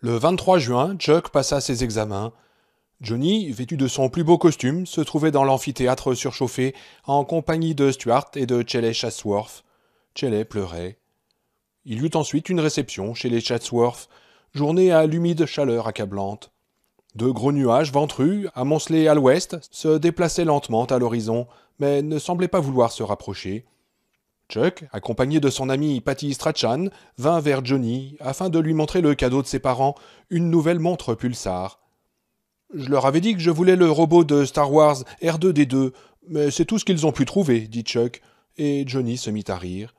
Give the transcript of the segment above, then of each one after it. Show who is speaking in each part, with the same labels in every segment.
Speaker 1: Le 23 juin, Chuck passa ses examens. Johnny, vêtu de son plus beau costume, se trouvait dans l'amphithéâtre surchauffé en compagnie de Stuart et de Chelley Chatsworth. Chelley pleurait. Il y eut ensuite une réception chez les Chatsworth, journée à l'humide chaleur accablante. De gros nuages ventrus, amoncelés à l'ouest, se déplaçaient lentement à l'horizon, mais ne semblaient pas vouloir se rapprocher. Chuck, accompagné de son ami Patty Strachan, vint vers Johnny afin de lui montrer le cadeau de ses parents, une nouvelle montre Pulsar. Je leur avais dit que je voulais le robot de Star Wars R2D2, mais c'est tout ce qu'ils ont pu trouver, dit Chuck, et Johnny se mit à rire.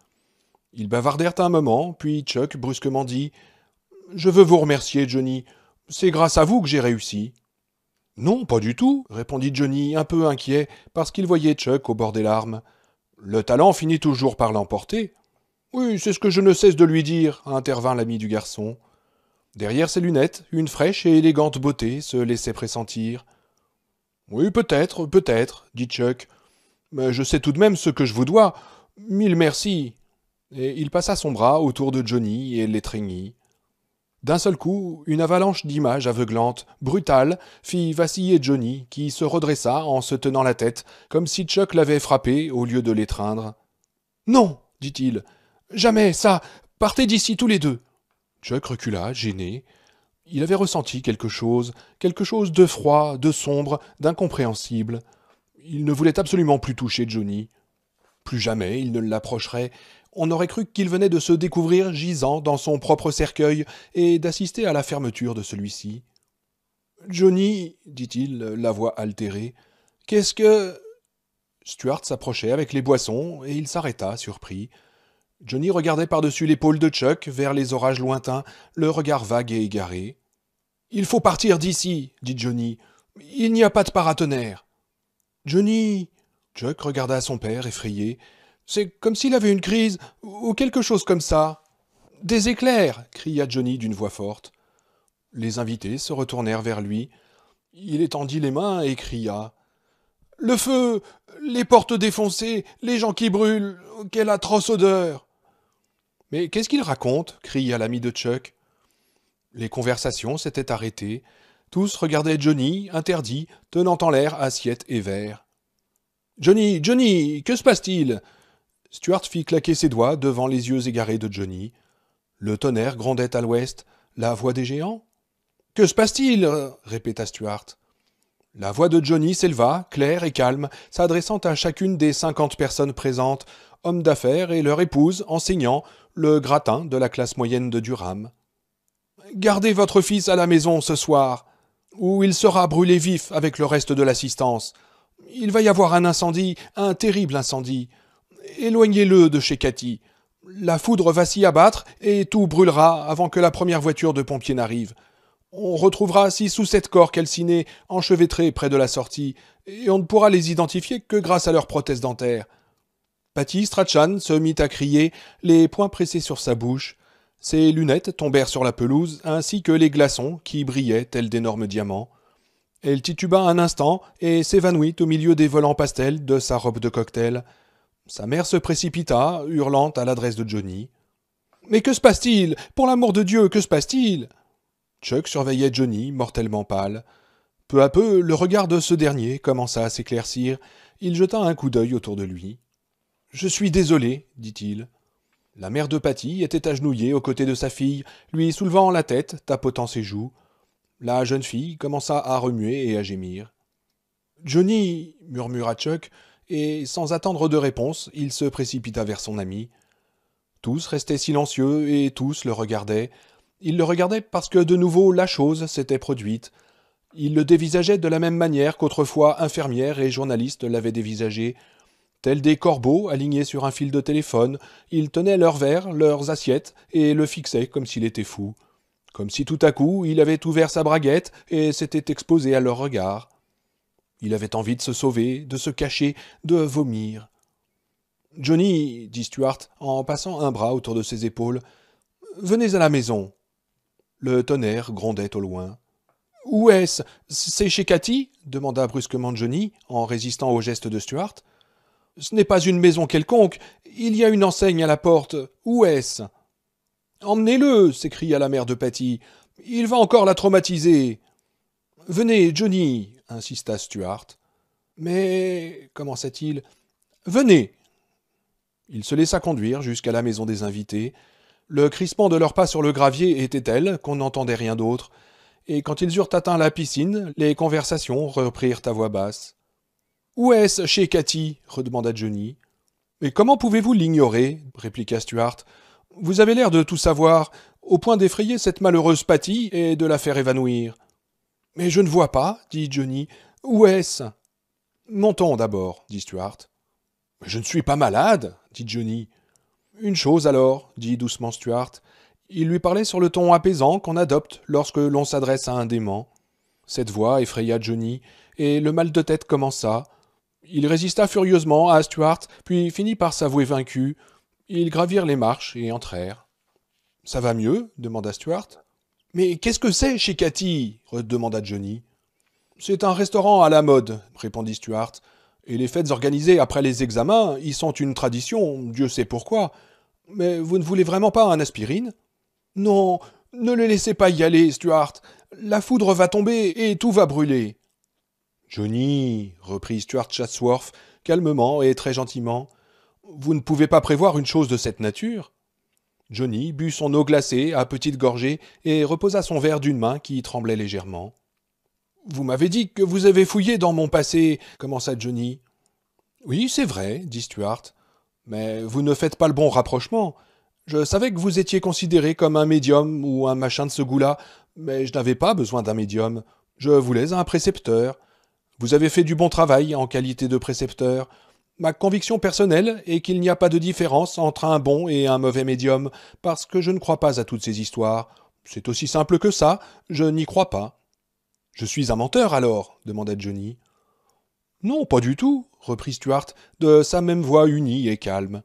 Speaker 1: Ils bavardèrent un moment, puis Chuck brusquement dit Je veux vous remercier, Johnny. C'est grâce à vous que j'ai réussi. Non, pas du tout, répondit Johnny, un peu inquiet, parce qu'il voyait Chuck au bord des larmes. Le talent finit toujours par l'emporter. Oui, c'est ce que je ne cesse de lui dire, intervint l'ami du garçon. Derrière ses lunettes, une fraîche et élégante beauté se laissait pressentir. Oui, peut-être, peut-être, dit Chuck. Mais je sais tout de même ce que je vous dois. Mille merci. Et il passa son bras autour de Johnny et l'étreignit. D'un seul coup, une avalanche d'images aveuglantes, brutales, fit vaciller Johnny, qui se redressa en se tenant la tête, comme si Chuck l'avait frappé au lieu de l'étreindre. Non, dit-il, jamais ça. Partez d'ici tous les deux. Chuck recula, gêné. Il avait ressenti quelque chose, quelque chose de froid, de sombre, d'incompréhensible. Il ne voulait absolument plus toucher Johnny. Plus jamais il ne l'approcherait, on aurait cru qu'il venait de se découvrir gisant dans son propre cercueil et d'assister à la fermeture de celui-ci. Johnny, dit-il, la voix altérée, qu'est-ce que. Stuart s'approchait avec les boissons et il s'arrêta, surpris. Johnny regardait par-dessus l'épaule de Chuck vers les orages lointains, le regard vague et égaré. Il faut partir d'ici, dit Johnny. Il n'y a pas de paratonnerre. Johnny Chuck regarda son père, effrayé, c'est comme s'il avait une crise, ou quelque chose comme ça. Des éclairs cria Johnny d'une voix forte. Les invités se retournèrent vers lui. Il étendit les mains et cria. Le feu, les portes défoncées, les gens qui brûlent, quelle atroce odeur. Mais qu'est-ce qu'il raconte cria l'ami de Chuck. Les conversations s'étaient arrêtées. Tous regardaient Johnny, interdit, tenant en l'air assiette et verres. Johnny, Johnny, que se passe-t-il Stuart fit claquer ses doigts devant les yeux égarés de Johnny. Le tonnerre grondait à l'ouest. La voix des géants Que se passe-t-il répéta Stuart. La voix de Johnny s'éleva, claire et calme, s'adressant à chacune des cinquante personnes présentes, hommes d'affaires et leur épouse, enseignant le gratin de la classe moyenne de Durham. Gardez votre fils à la maison ce soir, ou il sera brûlé vif avec le reste de l'assistance. Il va y avoir un incendie, un terrible incendie. Éloignez-le de chez Cathy. La foudre va s'y abattre et tout brûlera avant que la première voiture de pompiers n'arrive. On retrouvera six ou sept corps calcinés, enchevêtrés près de la sortie, et on ne pourra les identifier que grâce à leurs prothèses dentaires. Patty Strachan se mit à crier, les poings pressés sur sa bouche. Ses lunettes tombèrent sur la pelouse, ainsi que les glaçons qui brillaient tels d'énormes diamants. Elle tituba un instant et s'évanouit au milieu des volants pastels de sa robe de cocktail. Sa mère se précipita, hurlant à l'adresse de Johnny. Mais que se passe-t-il Pour l'amour de Dieu, que se passe-t-il Chuck surveillait Johnny, mortellement pâle. Peu à peu, le regard de ce dernier commença à s'éclaircir. Il jeta un coup d'œil autour de lui. Je suis désolé, dit-il. La mère de Patty était agenouillée aux côtés de sa fille, lui soulevant la tête, tapotant ses joues. La jeune fille commença à remuer et à gémir. Johnny, murmura Chuck, et sans attendre de réponse, il se précipita vers son ami. Tous restaient silencieux et tous le regardaient. Ils le regardaient parce que de nouveau la chose s'était produite. Ils le dévisageaient de la même manière qu'autrefois infirmières et journalistes l'avaient dévisagé. Tels des corbeaux alignés sur un fil de téléphone, ils tenaient leurs verres, leurs assiettes, et le fixaient comme s'il était fou. Comme si tout à coup il avait ouvert sa braguette et s'était exposé à leurs regards. Il avait envie de se sauver, de se cacher, de vomir. Johnny, dit Stuart, en passant un bras autour de ses épaules, venez à la maison. Le tonnerre grondait au loin. Où est-ce C'est chez Cathy demanda brusquement Johnny, en résistant au geste de Stuart. Ce n'est pas une maison quelconque, il y a une enseigne à la porte. Où est-ce Emmenez-le s'écria la mère de Patty. Il va encore la traumatiser. Venez, Johnny, insista Stuart. Mais, commença-t-il, venez Il se laissa conduire jusqu'à la maison des invités. Le crissement de leurs pas sur le gravier était tel qu'on n'entendait rien d'autre, et quand ils eurent atteint la piscine, les conversations reprirent à voix basse. Où est-ce chez Cathy redemanda Johnny. Mais comment pouvez-vous l'ignorer répliqua Stuart. Vous avez l'air de tout savoir, au point d'effrayer cette malheureuse Patty et de la faire évanouir. Mais je ne vois pas, dit Johnny. Où est-ce Montons d'abord, dit Stuart. je ne suis pas malade, dit Johnny. Une chose alors, dit doucement Stuart. Il lui parlait sur le ton apaisant qu'on adopte lorsque l'on s'adresse à un dément. Cette voix effraya Johnny, et le mal de tête commença. Il résista furieusement à Stuart, puis finit par s'avouer vaincu. Ils gravirent les marches et entrèrent. Ça va mieux demanda Stuart. Mais qu'est-ce que c'est chez Cathy redemanda Johnny. C'est un restaurant à la mode, répondit Stuart. Et les fêtes organisées après les examens y sont une tradition, Dieu sait pourquoi. Mais vous ne voulez vraiment pas un aspirine Non, ne le laissez pas y aller, Stuart. La foudre va tomber et tout va brûler. Johnny, reprit Stuart Chatsworth, calmement et très gentiment, vous ne pouvez pas prévoir une chose de cette nature. Johnny but son eau glacée à petites gorgées et reposa son verre d'une main qui tremblait légèrement. Vous m'avez dit que vous avez fouillé dans mon passé, commença Johnny. Oui, c'est vrai, dit Stuart. Mais vous ne faites pas le bon rapprochement. Je savais que vous étiez considéré comme un médium ou un machin de ce goût-là, mais je n'avais pas besoin d'un médium. Je voulais un précepteur. Vous avez fait du bon travail en qualité de précepteur. Ma conviction personnelle est qu'il n'y a pas de différence entre un bon et un mauvais médium, parce que je ne crois pas à toutes ces histoires. C'est aussi simple que ça, je n'y crois pas. Je suis un menteur alors demanda Johnny. Non, pas du tout, reprit Stuart, de sa même voix unie et calme.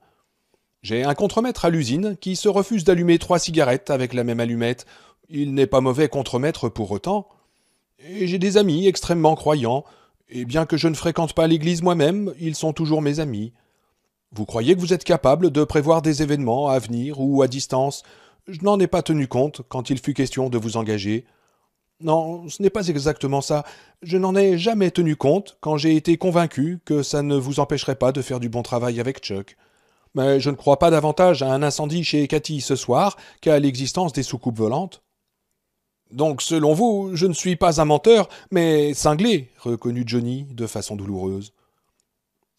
Speaker 1: J'ai un contremaître à l'usine qui se refuse d'allumer trois cigarettes avec la même allumette. Il n'est pas mauvais contremaître pour autant. Et j'ai des amis extrêmement croyants. Et bien que je ne fréquente pas l'église moi-même, ils sont toujours mes amis. Vous croyez que vous êtes capable de prévoir des événements à venir ou à distance Je n'en ai pas tenu compte quand il fut question de vous engager. Non, ce n'est pas exactement ça. Je n'en ai jamais tenu compte quand j'ai été convaincu que ça ne vous empêcherait pas de faire du bon travail avec Chuck. Mais je ne crois pas davantage à un incendie chez Cathy ce soir qu'à l'existence des soucoupes volantes. Donc, selon vous, je ne suis pas un menteur, mais cinglé, reconnut Johnny de façon douloureuse.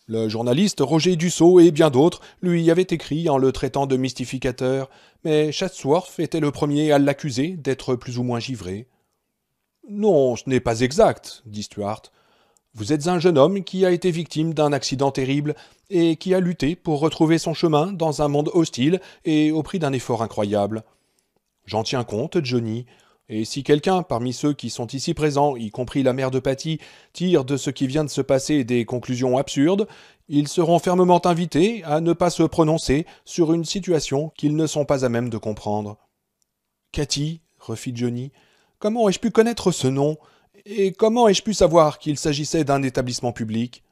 Speaker 1: Le journaliste Roger Dussault et bien d'autres lui avaient écrit en le traitant de mystificateur, mais Chatsworth était le premier à l'accuser d'être plus ou moins givré. Non, ce n'est pas exact, dit Stuart. Vous êtes un jeune homme qui a été victime d'un accident terrible et qui a lutté pour retrouver son chemin dans un monde hostile et au prix d'un effort incroyable. J'en tiens compte, Johnny, et si quelqu'un, parmi ceux qui sont ici présents, y compris la mère de Patty, tire de ce qui vient de se passer des conclusions absurdes, ils seront fermement invités à ne pas se prononcer sur une situation qu'ils ne sont pas à même de comprendre. Cathy, refit Johnny, comment ai-je pu connaître ce nom Et comment ai-je pu savoir qu'il s'agissait d'un établissement public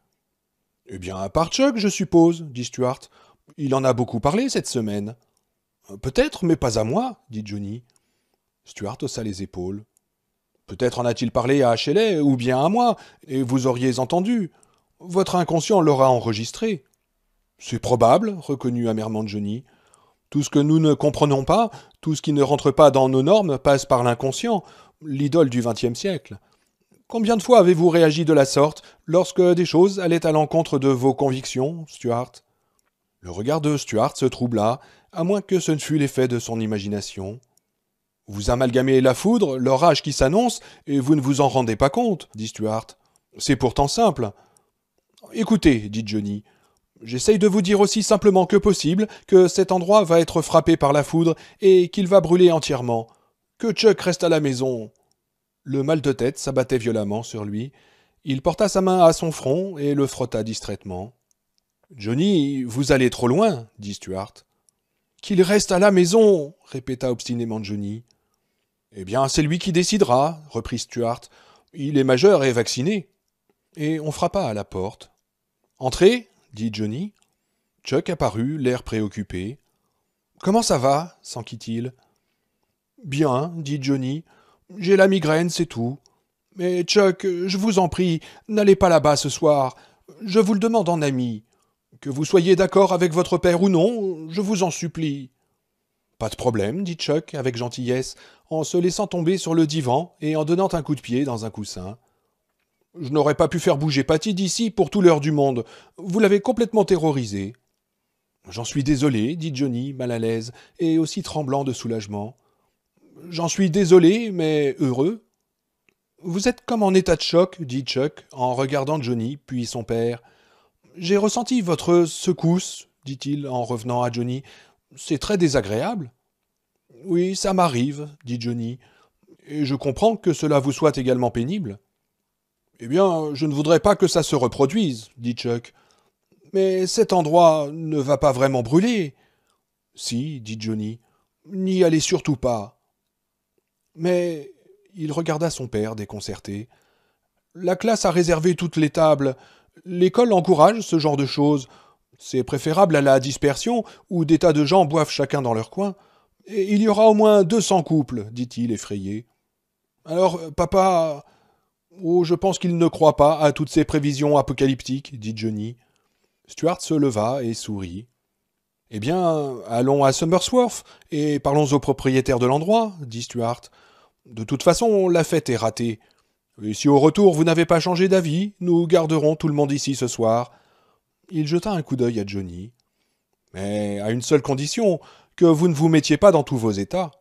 Speaker 1: Eh bien, à part Chuck, je suppose, dit Stuart. Il en a beaucoup parlé cette semaine. Peut-être, mais pas à moi, dit Johnny. Stuart haussa les épaules. Peut-être en a-t-il parlé à Shelley ou bien à moi, et vous auriez entendu. Votre inconscient l'aura enregistré. C'est probable, reconnut amèrement Johnny. Tout ce que nous ne comprenons pas, tout ce qui ne rentre pas dans nos normes passe par l'inconscient, l'idole du XXe siècle. Combien de fois avez-vous réagi de la sorte lorsque des choses allaient à l'encontre de vos convictions, Stuart Le regard de Stuart se troubla, à moins que ce ne fût l'effet de son imagination. Vous amalgamez la foudre, l'orage qui s'annonce, et vous ne vous en rendez pas compte, dit Stuart. C'est pourtant simple. Écoutez, dit Johnny, j'essaye de vous dire aussi simplement que possible que cet endroit va être frappé par la foudre et qu'il va brûler entièrement. Que Chuck reste à la maison. Le mal de tête s'abattait violemment sur lui. Il porta sa main à son front et le frotta distraitement. Johnny, vous allez trop loin, dit Stuart. Qu'il reste à la maison, répéta obstinément Johnny. Eh bien, c'est lui qui décidera, reprit Stuart. Il est majeur et vacciné. Et on frappa à la porte. Entrez, dit Johnny. Chuck apparut, l'air préoccupé. Comment ça va s'enquit-il. Bien, dit Johnny. J'ai la migraine, c'est tout. Mais Chuck, je vous en prie, n'allez pas là-bas ce soir. Je vous le demande en ami. Que vous soyez d'accord avec votre père ou non, je vous en supplie. Pas de problème, dit Chuck avec gentillesse, en se laissant tomber sur le divan et en donnant un coup de pied dans un coussin. Je n'aurais pas pu faire bouger Patty d'ici pour tout l'heure du monde. Vous l'avez complètement terrorisé. »« J'en suis désolé, dit Johnny, mal à l'aise, et aussi tremblant de soulagement. J'en suis désolé, mais heureux. Vous êtes comme en état de choc, dit Chuck, en regardant Johnny, puis son père. J'ai ressenti votre secousse, dit-il en revenant à Johnny, c'est très désagréable. Oui, ça m'arrive, dit Johnny, et je comprends que cela vous soit également pénible. Eh bien, je ne voudrais pas que ça se reproduise, dit Chuck. Mais cet endroit ne va pas vraiment brûler. Si, dit Johnny, n'y allez surtout pas. Mais il regarda son père déconcerté. La classe a réservé toutes les tables. L'école encourage ce genre de choses. C'est préférable à la dispersion, où des tas de gens boivent chacun dans leur coin. Et il y aura au moins deux cents couples, dit-il effrayé. Alors, euh, papa. Oh, je pense qu'il ne croit pas à toutes ces prévisions apocalyptiques, dit Johnny. Stuart se leva et sourit. Eh bien, allons à Summersworth et parlons au propriétaire de l'endroit, dit Stuart. De toute façon, la fête est ratée. Et si au retour vous n'avez pas changé d'avis, nous garderons tout le monde ici ce soir. Il jeta un coup d'œil à Johnny. Mais à une seule condition, que vous ne vous mettiez pas dans tous vos états.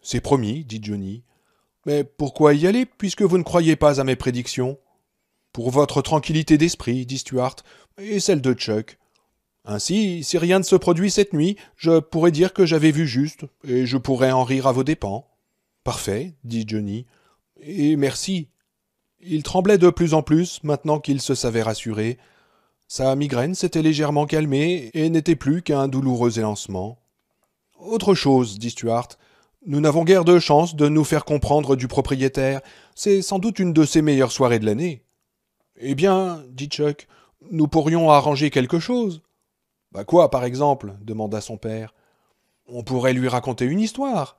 Speaker 1: C'est promis, dit Johnny. Mais pourquoi y aller, puisque vous ne croyez pas à mes prédictions Pour votre tranquillité d'esprit, dit Stuart, et celle de Chuck. Ainsi, si rien ne se produit cette nuit, je pourrais dire que j'avais vu juste, et je pourrais en rire à vos dépens. Parfait, dit Johnny. Et merci. Il tremblait de plus en plus, maintenant qu'il se savait rassuré, sa migraine s'était légèrement calmée et n'était plus qu'un douloureux élancement. Autre chose, dit Stuart, nous n'avons guère de chance de nous faire comprendre du propriétaire. C'est sans doute une de ses meilleures soirées de l'année. Eh bien, dit Chuck, nous pourrions arranger quelque chose. Bah quoi, par exemple demanda son père. On pourrait lui raconter une histoire.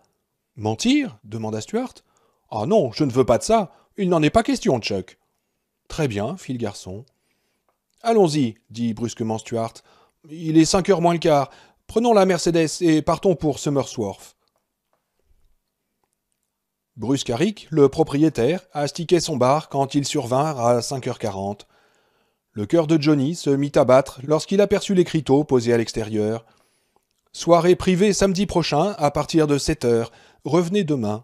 Speaker 1: Mentir demanda Stuart. Ah non, je ne veux pas de ça. Il n'en est pas question, Chuck. Très bien, fit le garçon. Allons-y, dit brusquement Stuart. Il est cinq heures moins le quart. Prenons la Mercedes et partons pour Summersworth. Bruce Carrick, le propriétaire, astiquait son bar quand il survinrent à 5h40. Le cœur de Johnny se mit à battre lorsqu'il aperçut les posé posés à l'extérieur. Soirée privée samedi prochain à partir de 7 heures. Revenez demain.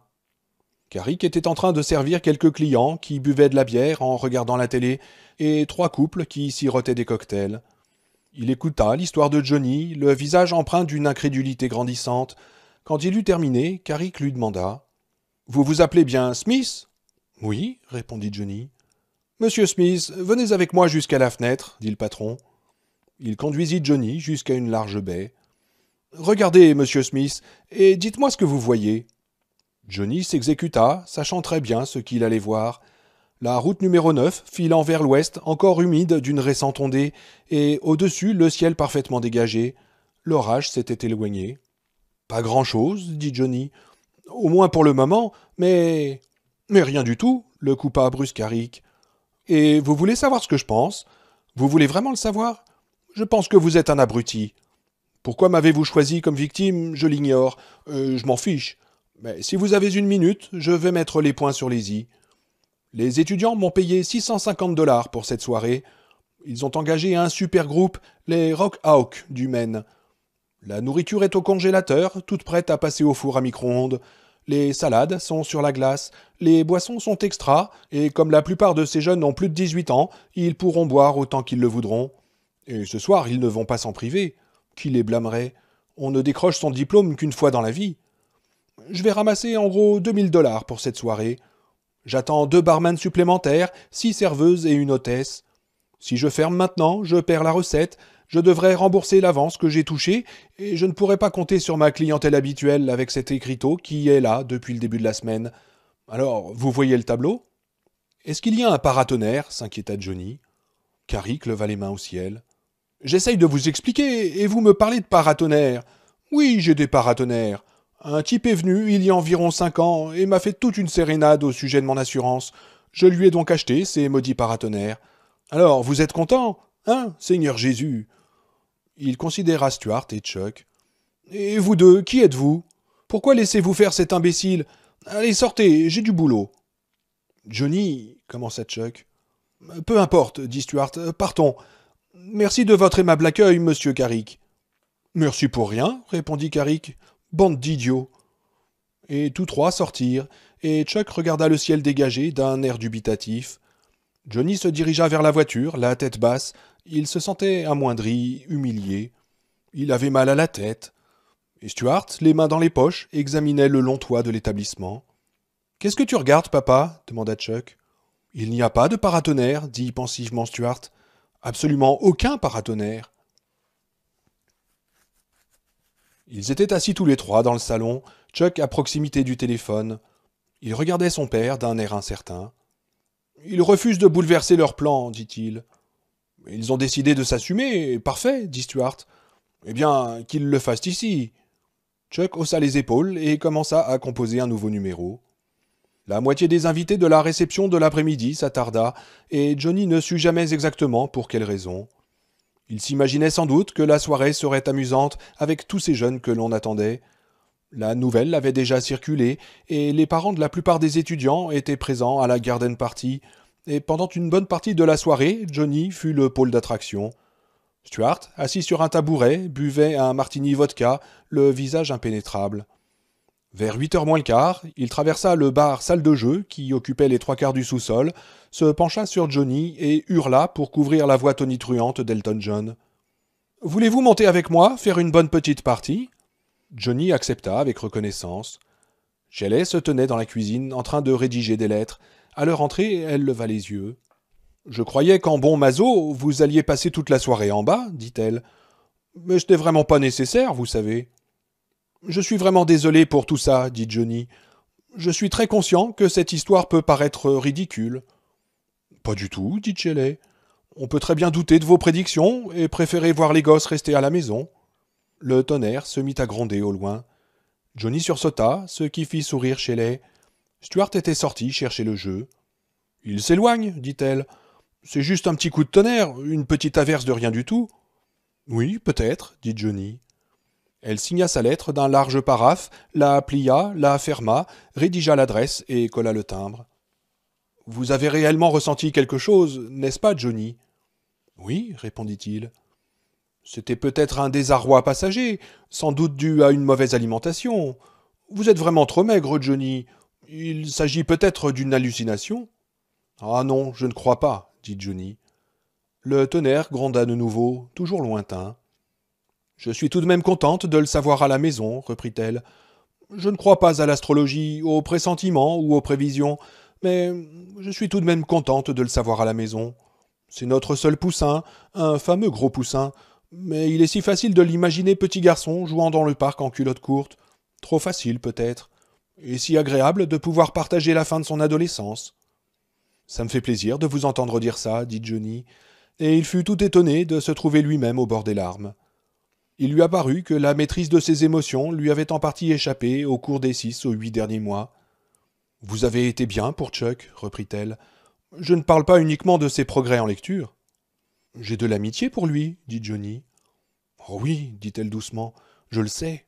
Speaker 1: Carrick était en train de servir quelques clients qui buvaient de la bière en regardant la télé et trois couples qui sirotaient des cocktails. Il écouta l'histoire de Johnny, le visage empreint d'une incrédulité grandissante. Quand il eut terminé, Carrick lui demanda Vous vous appelez bien Smith Oui, répondit Johnny. Monsieur Smith, venez avec moi jusqu'à la fenêtre, dit le patron. Il conduisit Johnny jusqu'à une large baie. Regardez, monsieur Smith, et dites-moi ce que vous voyez. Johnny s'exécuta, sachant très bien ce qu'il allait voir. La route numéro 9 filant vers l'ouest, encore humide d'une récente ondée, et au-dessus le ciel parfaitement dégagé. L'orage s'était éloigné. Pas grand-chose, dit Johnny. Au moins pour le moment, mais. Mais rien du tout, le coupa Bruscaric. Et vous voulez savoir ce que je pense Vous voulez vraiment le savoir Je pense que vous êtes un abruti. Pourquoi m'avez-vous choisi comme victime Je l'ignore. Euh, je m'en fiche. Mais si vous avez une minute, je vais mettre les points sur les i. Les étudiants m'ont payé 650 dollars pour cette soirée. Ils ont engagé un super groupe, les Rock Hawk du Maine. La nourriture est au congélateur, toute prête à passer au four à micro-ondes. Les salades sont sur la glace, les boissons sont extra, et comme la plupart de ces jeunes ont plus de 18 ans, ils pourront boire autant qu'ils le voudront. Et ce soir, ils ne vont pas s'en priver. Qui les blâmerait On ne décroche son diplôme qu'une fois dans la vie. Je vais ramasser en gros 2000 dollars pour cette soirée. J'attends deux barmanes supplémentaires, six serveuses et une hôtesse. Si je ferme maintenant, je perds la recette, je devrais rembourser l'avance que j'ai touchée, et je ne pourrai pas compter sur ma clientèle habituelle avec cet écriteau qui est là depuis le début de la semaine. Alors, vous voyez le tableau Est-ce qu'il y a un paratonnerre s'inquiéta Johnny. Carrick leva les mains au ciel. J'essaye de vous expliquer, et vous me parlez de paratonnerre. Oui, j'ai des paratonnerres. Un type est venu il y a environ cinq ans et m'a fait toute une sérénade au sujet de mon assurance. Je lui ai donc acheté ces maudits paratonnerres. Alors, vous êtes content, hein, Seigneur Jésus Il considéra Stuart et Chuck. Et vous deux, qui êtes-vous Pourquoi laissez-vous faire cet imbécile Allez, sortez, j'ai du boulot. Johnny, commença Chuck. Peu importe, dit Stuart, partons. Merci de votre aimable accueil, monsieur Carrick. Merci pour rien, répondit Carrick. Bande d'idiots Et tous trois sortirent, et Chuck regarda le ciel dégagé d'un air dubitatif. Johnny se dirigea vers la voiture, la tête basse. Il se sentait amoindri, humilié. Il avait mal à la tête. Et Stuart, les mains dans les poches, examinait le long toit de l'établissement. Qu'est-ce que tu regardes, papa demanda Chuck. Il n'y a pas de paratonnerre, dit pensivement Stuart. Absolument aucun paratonnerre. Ils étaient assis tous les trois dans le salon, Chuck à proximité du téléphone. Il regardait son père d'un air incertain. Ils refusent de bouleverser leur plan, dit-il. Ils ont décidé de s'assumer, parfait, dit Stuart. Eh bien, qu'ils le fassent ici. Chuck haussa les épaules et commença à composer un nouveau numéro. La moitié des invités de la réception de l'après-midi s'attarda, et Johnny ne sut jamais exactement pour quelle raison. Il s'imaginait sans doute que la soirée serait amusante avec tous ces jeunes que l'on attendait. La nouvelle avait déjà circulé, et les parents de la plupart des étudiants étaient présents à la garden party, et pendant une bonne partie de la soirée, Johnny fut le pôle d'attraction. Stuart, assis sur un tabouret, buvait un martini vodka, le visage impénétrable. Vers huit heures moins le quart, il traversa le bar salle de jeu qui occupait les trois quarts du sous-sol, se pencha sur Johnny et hurla pour couvrir la voix tonitruante d'Elton John. Voulez-vous monter avec moi, faire une bonne petite partie Johnny accepta avec reconnaissance. Shelley se tenait dans la cuisine en train de rédiger des lettres. À leur entrée, elle leva les yeux. Je croyais qu'en bon mazo, vous alliez passer toute la soirée en bas, dit-elle. Mais ce n'est vraiment pas nécessaire, vous savez. Je suis vraiment désolé pour tout ça, dit Johnny. Je suis très conscient que cette histoire peut paraître ridicule. Pas du tout, dit Shelley. On peut très bien douter de vos prédictions et préférer voir les gosses rester à la maison. Le tonnerre se mit à gronder au loin. Johnny sursauta, ce qui fit sourire Shelley. Stuart était sorti chercher le jeu. Il s'éloigne, dit-elle. C'est juste un petit coup de tonnerre, une petite averse de rien du tout. Oui, peut-être, dit Johnny. Elle signa sa lettre d'un large paraphe, la plia, la ferma, rédigea l'adresse et colla le timbre. Vous avez réellement ressenti quelque chose, n'est-ce pas, Johnny Oui, répondit-il. C'était peut-être un désarroi passager, sans doute dû à une mauvaise alimentation. Vous êtes vraiment trop maigre, Johnny. Il s'agit peut-être d'une hallucination. Ah non, je ne crois pas, dit Johnny. Le tonnerre gronda de nouveau, toujours lointain. Je suis tout de même contente de le savoir à la maison, reprit-elle. Je ne crois pas à l'astrologie, aux pressentiments ou aux prévisions, mais je suis tout de même contente de le savoir à la maison. C'est notre seul poussin, un fameux gros poussin, mais il est si facile de l'imaginer petit garçon jouant dans le parc en culotte courte. Trop facile peut-être. Et si agréable de pouvoir partager la fin de son adolescence. Ça me fait plaisir de vous entendre dire ça, dit Johnny, et il fut tout étonné de se trouver lui-même au bord des larmes il lui apparut que la maîtrise de ses émotions lui avait en partie échappé au cours des six ou huit derniers mois. Vous avez été bien pour Chuck, reprit-elle. Je ne parle pas uniquement de ses progrès en lecture. J'ai de l'amitié pour lui, dit Johnny. Oh oui, dit-elle doucement, je le sais.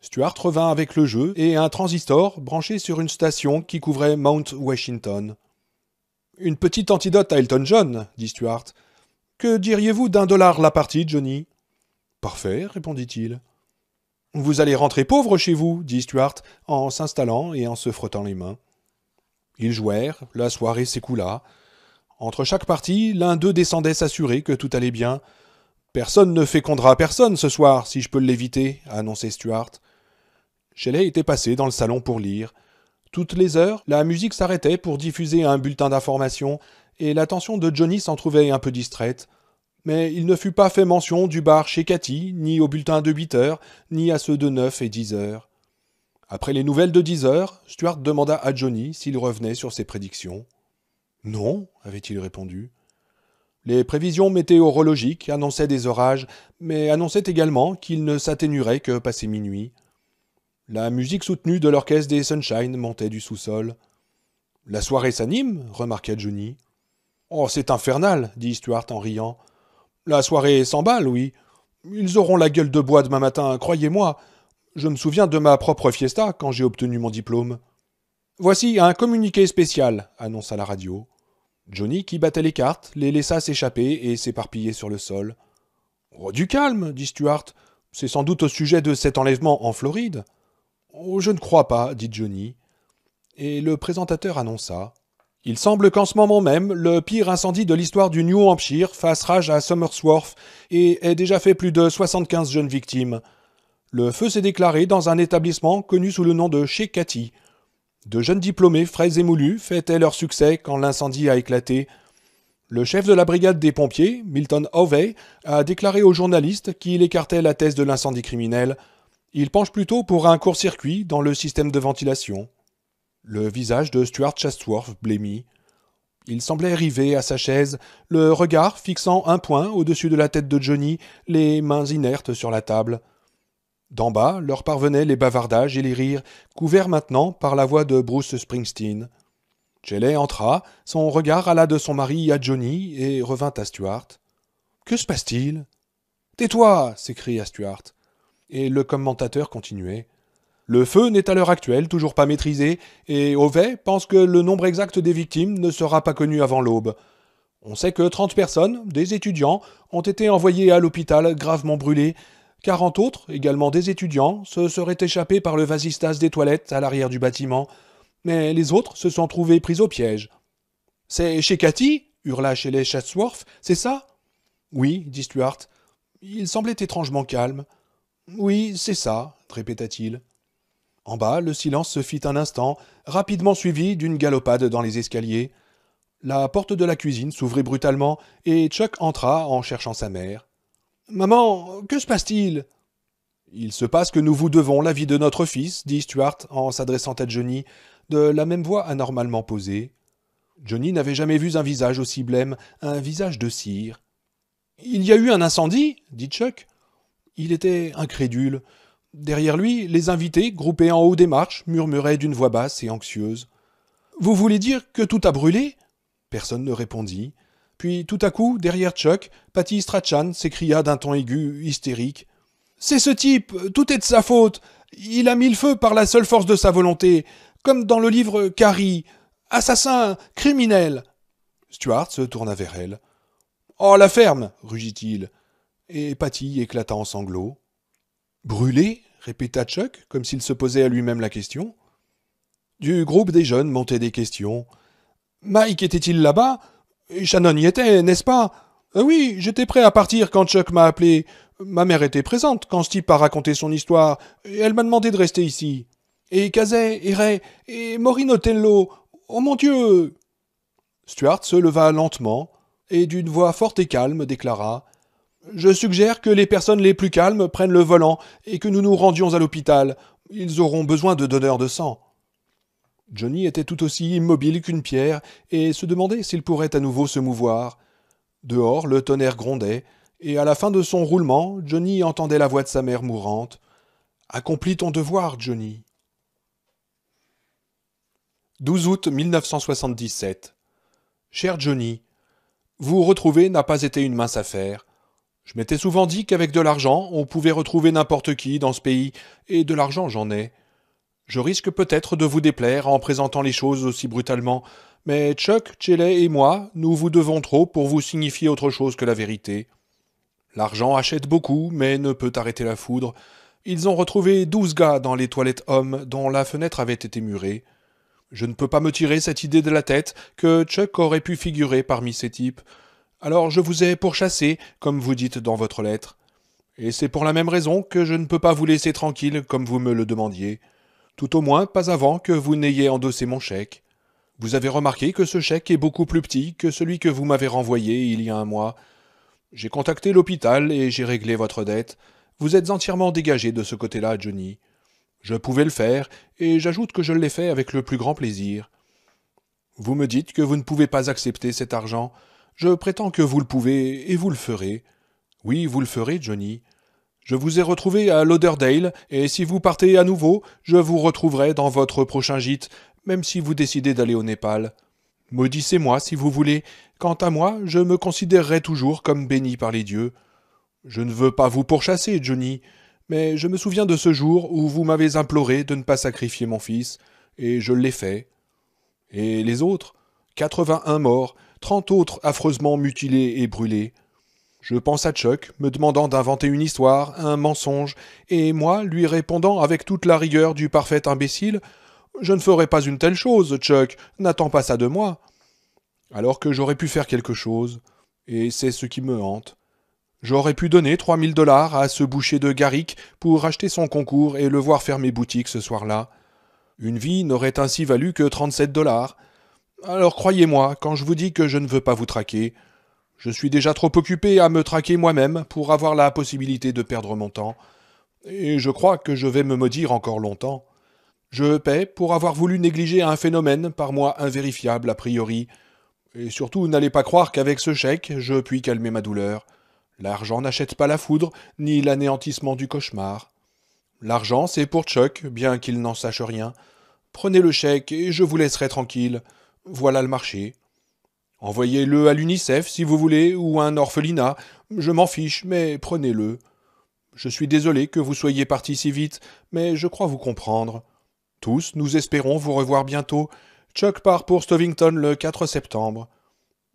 Speaker 1: Stuart revint avec le jeu et un transistor branché sur une station qui couvrait Mount Washington. Une petite antidote à Elton John, dit Stuart. Que diriez-vous d'un dollar la partie, Johnny Parfait, répondit-il. Vous allez rentrer pauvre chez vous, dit Stuart, en s'installant et en se frottant les mains. Ils jouèrent, la soirée s'écoula. Entre chaque partie, l'un d'eux descendait s'assurer que tout allait bien. Personne ne fécondera personne ce soir, si je peux l'éviter, annonçait Stuart. Shelley était passé dans le salon pour lire. Toutes les heures, la musique s'arrêtait pour diffuser un bulletin d'information, et l'attention de Johnny s'en trouvait un peu distraite mais il ne fut pas fait mention du bar chez Cathy, ni au bulletin de huit heures, ni à ceux de neuf et dix heures. Après les nouvelles de dix heures, Stuart demanda à Johnny s'il revenait sur ses prédictions. Non, avait-il répondu. Les prévisions météorologiques annonçaient des orages, mais annonçaient également qu'ils ne s'atténueraient que passé minuit. La musique soutenue de l'orchestre des Sunshine montait du sous-sol. La soirée s'anime, remarqua Johnny. Oh, c'est infernal, dit Stuart en riant. La soirée s'emballe, oui. Ils auront la gueule de bois demain matin, croyez-moi. Je me souviens de ma propre fiesta quand j'ai obtenu mon diplôme. Voici un communiqué spécial, annonça la radio. Johnny, qui battait les cartes, les laissa s'échapper et s'éparpiller sur le sol. Oh, du calme, dit Stuart. C'est sans doute au sujet de cet enlèvement en Floride. Oh, je ne crois pas, dit Johnny. Et le présentateur annonça. Il semble qu'en ce moment même, le pire incendie de l'histoire du New Hampshire fasse rage à Somersworth et ait déjà fait plus de 75 jeunes victimes. Le feu s'est déclaré dans un établissement connu sous le nom de Chez Cathy. De jeunes diplômés frais et moulus fêtaient leur succès quand l'incendie a éclaté. Le chef de la brigade des pompiers, Milton Hovey, a déclaré aux journalistes qu'il écartait la thèse de l'incendie criminel. Il penche plutôt pour un court-circuit dans le système de ventilation. Le visage de Stuart Chastworth blêmit. Il semblait arriver à sa chaise, le regard fixant un point au-dessus de la tête de Johnny, les mains inertes sur la table. D'en bas leur parvenaient les bavardages et les rires, couverts maintenant par la voix de Bruce Springsteen. Shelley entra, son regard alla de son mari à Johnny et revint à Stuart. Que se passe-t-il Tais-toi s'écria Stuart. Et le commentateur continuait. Le feu n'est à l'heure actuelle toujours pas maîtrisé, et Auvet pense que le nombre exact des victimes ne sera pas connu avant l'aube. On sait que trente personnes, des étudiants, ont été envoyées à l'hôpital gravement brûlées. quarante autres, également des étudiants, se seraient échappés par le vasistas des toilettes à l'arrière du bâtiment. Mais les autres se sont trouvés pris au piège. C'est chez Cathy hurla chez les Chatsworth, c'est ça Oui, dit Stuart. Il semblait étrangement calme. Oui, c'est ça, répéta-t-il. En bas, le silence se fit un instant, rapidement suivi d'une galopade dans les escaliers. La porte de la cuisine s'ouvrit brutalement, et Chuck entra en cherchant sa mère. Maman, que se passe-t-il Il se passe que nous vous devons la vie de notre fils, dit Stuart en s'adressant à Johnny, de la même voix anormalement posée. Johnny n'avait jamais vu un visage aussi blême, un visage de cire. Il y a eu un incendie, dit Chuck. Il était incrédule. Derrière lui, les invités, groupés en haut des marches, murmuraient d'une voix basse et anxieuse. Vous voulez dire que tout a brûlé Personne ne répondit. Puis tout à coup, derrière Chuck, Patty Strachan s'écria d'un ton aigu, hystérique. C'est ce type, tout est de sa faute. Il a mis le feu par la seule force de sa volonté, comme dans le livre Carrie. Assassin, criminel. Stuart se tourna vers elle. Oh la ferme, rugit-il. Et Patty éclata en sanglots. Brûlé répéta Chuck, comme s'il se posait à lui-même la question. Du groupe des jeunes montaient des questions. Mike était-il là-bas Shannon y était, n'est-ce pas euh, Oui, j'étais prêt à partir quand Chuck m'a appelé. Ma mère était présente quand Steve a raconté son histoire, et elle m'a demandé de rester ici. Et Kazay, et Ray, et Othello, Oh mon Dieu Stuart se leva lentement, et d'une voix forte et calme déclara je suggère que les personnes les plus calmes prennent le volant et que nous nous rendions à l'hôpital. Ils auront besoin de donneurs de sang. Johnny était tout aussi immobile qu'une pierre et se demandait s'il pourrait à nouveau se mouvoir. Dehors, le tonnerre grondait, et à la fin de son roulement, Johnny entendait la voix de sa mère mourante. Accomplis ton devoir, Johnny. 12 août 1977. Cher Johnny, vous retrouver n'a pas été une mince affaire. Je m'étais souvent dit qu'avec de l'argent, on pouvait retrouver n'importe qui dans ce pays, et de l'argent j'en ai. Je risque peut-être de vous déplaire en présentant les choses aussi brutalement, mais Chuck, Chelley et moi, nous vous devons trop pour vous signifier autre chose que la vérité. L'argent achète beaucoup, mais ne peut arrêter la foudre. Ils ont retrouvé douze gars dans les toilettes hommes dont la fenêtre avait été murée. Je ne peux pas me tirer cette idée de la tête que Chuck aurait pu figurer parmi ces types. Alors je vous ai pourchassé, comme vous dites dans votre lettre. Et c'est pour la même raison que je ne peux pas vous laisser tranquille comme vous me le demandiez. Tout au moins pas avant que vous n'ayez endossé mon chèque. Vous avez remarqué que ce chèque est beaucoup plus petit que celui que vous m'avez renvoyé il y a un mois. J'ai contacté l'hôpital et j'ai réglé votre dette. Vous êtes entièrement dégagé de ce côté-là, Johnny. Je pouvais le faire, et j'ajoute que je l'ai fait avec le plus grand plaisir. Vous me dites que vous ne pouvez pas accepter cet argent. Je prétends que vous le pouvez, et vous le ferez. Oui, vous le ferez, Johnny. Je vous ai retrouvé à Lauderdale, et si vous partez à nouveau, je vous retrouverai dans votre prochain gîte, même si vous décidez d'aller au Népal. Maudissez-moi si vous voulez. Quant à moi, je me considérerai toujours comme béni par les dieux. Je ne veux pas vous pourchasser, Johnny, mais je me souviens de ce jour où vous m'avez imploré de ne pas sacrifier mon fils, et je l'ai fait. Et les autres Quatre-vingt-un morts, trente autres affreusement mutilés et brûlés. Je pense à Chuck, me demandant d'inventer une histoire, un mensonge, et moi lui répondant avec toute la rigueur du parfait imbécile Je ne ferai pas une telle chose, Chuck, n'attends pas ça de moi. Alors que j'aurais pu faire quelque chose, et c'est ce qui me hante. J'aurais pu donner trois mille dollars à ce boucher de Garrick pour acheter son concours et le voir fermer boutique ce soir-là. Une vie n'aurait ainsi valu que trente-sept dollars, alors croyez-moi, quand je vous dis que je ne veux pas vous traquer, je suis déjà trop occupé à me traquer moi-même pour avoir la possibilité de perdre mon temps, et je crois que je vais me maudire encore longtemps. Je paie pour avoir voulu négliger un phénomène par moi invérifiable a priori, et surtout n'allez pas croire qu'avec ce chèque je puis calmer ma douleur. L'argent n'achète pas la foudre, ni l'anéantissement du cauchemar. L'argent c'est pour Chuck, bien qu'il n'en sache rien. Prenez le chèque et je vous laisserai tranquille. Voilà le marché. Envoyez-le à l'UNICEF si vous voulez, ou à un orphelinat. Je m'en fiche, mais prenez-le. Je suis désolé que vous soyez partis si vite, mais je crois vous comprendre. Tous, nous espérons vous revoir bientôt. Chuck part pour Stovington le 4 septembre.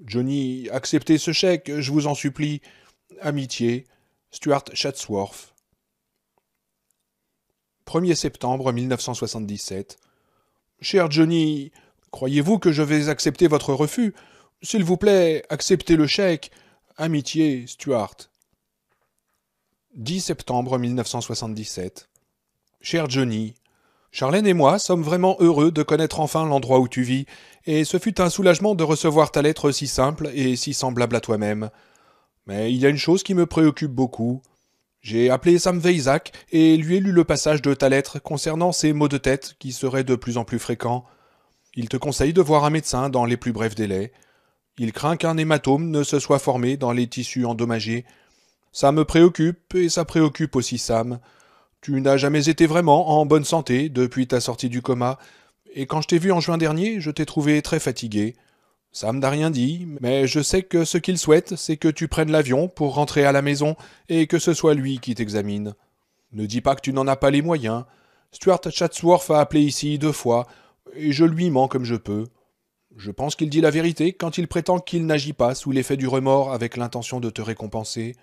Speaker 1: Johnny, acceptez ce chèque, je vous en supplie. Amitié, Stuart Chatsworth. 1er septembre 1977. Cher Johnny, Croyez-vous que je vais accepter votre refus S'il vous plaît, acceptez le chèque. Amitié, Stuart. 10 septembre 1977. Cher Johnny, Charlène et moi sommes vraiment heureux de connaître enfin l'endroit où tu vis, et ce fut un soulagement de recevoir ta lettre si simple et si semblable à toi-même. Mais il y a une chose qui me préoccupe beaucoup. J'ai appelé Sam Veizac et lui ai lu le passage de ta lettre concernant ces maux de tête qui seraient de plus en plus fréquents. Il te conseille de voir un médecin dans les plus brefs délais. Il craint qu'un hématome ne se soit formé dans les tissus endommagés. Ça me préoccupe et ça préoccupe aussi Sam. Tu n'as jamais été vraiment en bonne santé depuis ta sortie du coma, et quand je t'ai vu en juin dernier, je t'ai trouvé très fatigué. Sam n'a rien dit, mais je sais que ce qu'il souhaite, c'est que tu prennes l'avion pour rentrer à la maison et que ce soit lui qui t'examine. Ne dis pas que tu n'en as pas les moyens. Stuart Chatsworth a appelé ici deux fois et je lui mens comme je peux. Je pense qu'il dit la vérité quand il prétend qu'il n'agit pas sous l'effet du remords avec l'intention de te récompenser.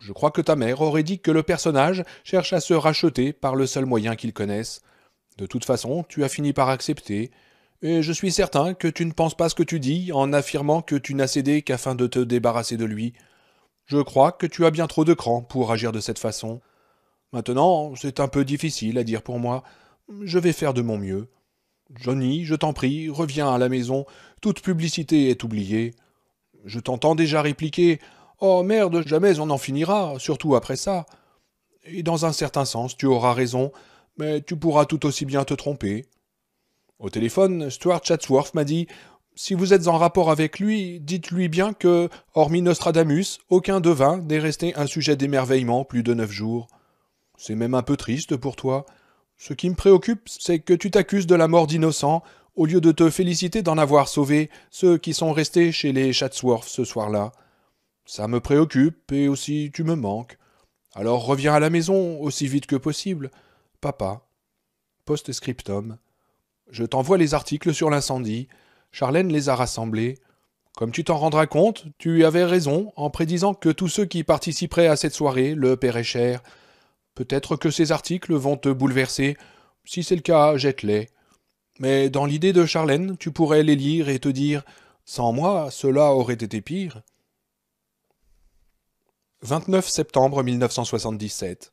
Speaker 1: Je crois que ta mère aurait dit que le personnage cherche à se racheter par le seul moyen qu'il connaisse. De toute façon, tu as fini par accepter, et je suis certain que tu ne penses pas ce que tu dis en affirmant que tu n'as cédé qu'afin de te débarrasser de lui. Je crois que tu as bien trop de cran pour agir de cette façon. Maintenant, c'est un peu difficile à dire pour moi. Je vais faire de mon mieux. Johnny, je t'en prie, reviens à la maison, toute publicité est oubliée. Je t'entends déjà répliquer Oh merde, jamais on n'en finira, surtout après ça. Et dans un certain sens, tu auras raison, mais tu pourras tout aussi bien te tromper. Au téléphone, Stuart Chatsworth m'a dit Si vous êtes en rapport avec lui, dites-lui bien que, hormis Nostradamus, aucun devin n'est resté un sujet d'émerveillement plus de neuf jours. C'est même un peu triste pour toi. Ce qui me préoccupe, c'est que tu t'accuses de la mort d'innocents, au lieu de te féliciter d'en avoir sauvé ceux qui sont restés chez les Chatsworth ce soir-là. Ça me préoccupe, et aussi tu me manques. Alors reviens à la maison aussi vite que possible. Papa. Post-scriptum. Je t'envoie les articles sur l'incendie. Charlène les a rassemblés. Comme tu t'en rendras compte, tu avais raison en prédisant que tous ceux qui participeraient à cette soirée le paieraient cher, Peut-être que ces articles vont te bouleverser. Si c'est le cas, jette-les. Mais dans l'idée de Charlène, tu pourrais les lire et te dire Sans moi, cela aurait été pire. 29 septembre 1977.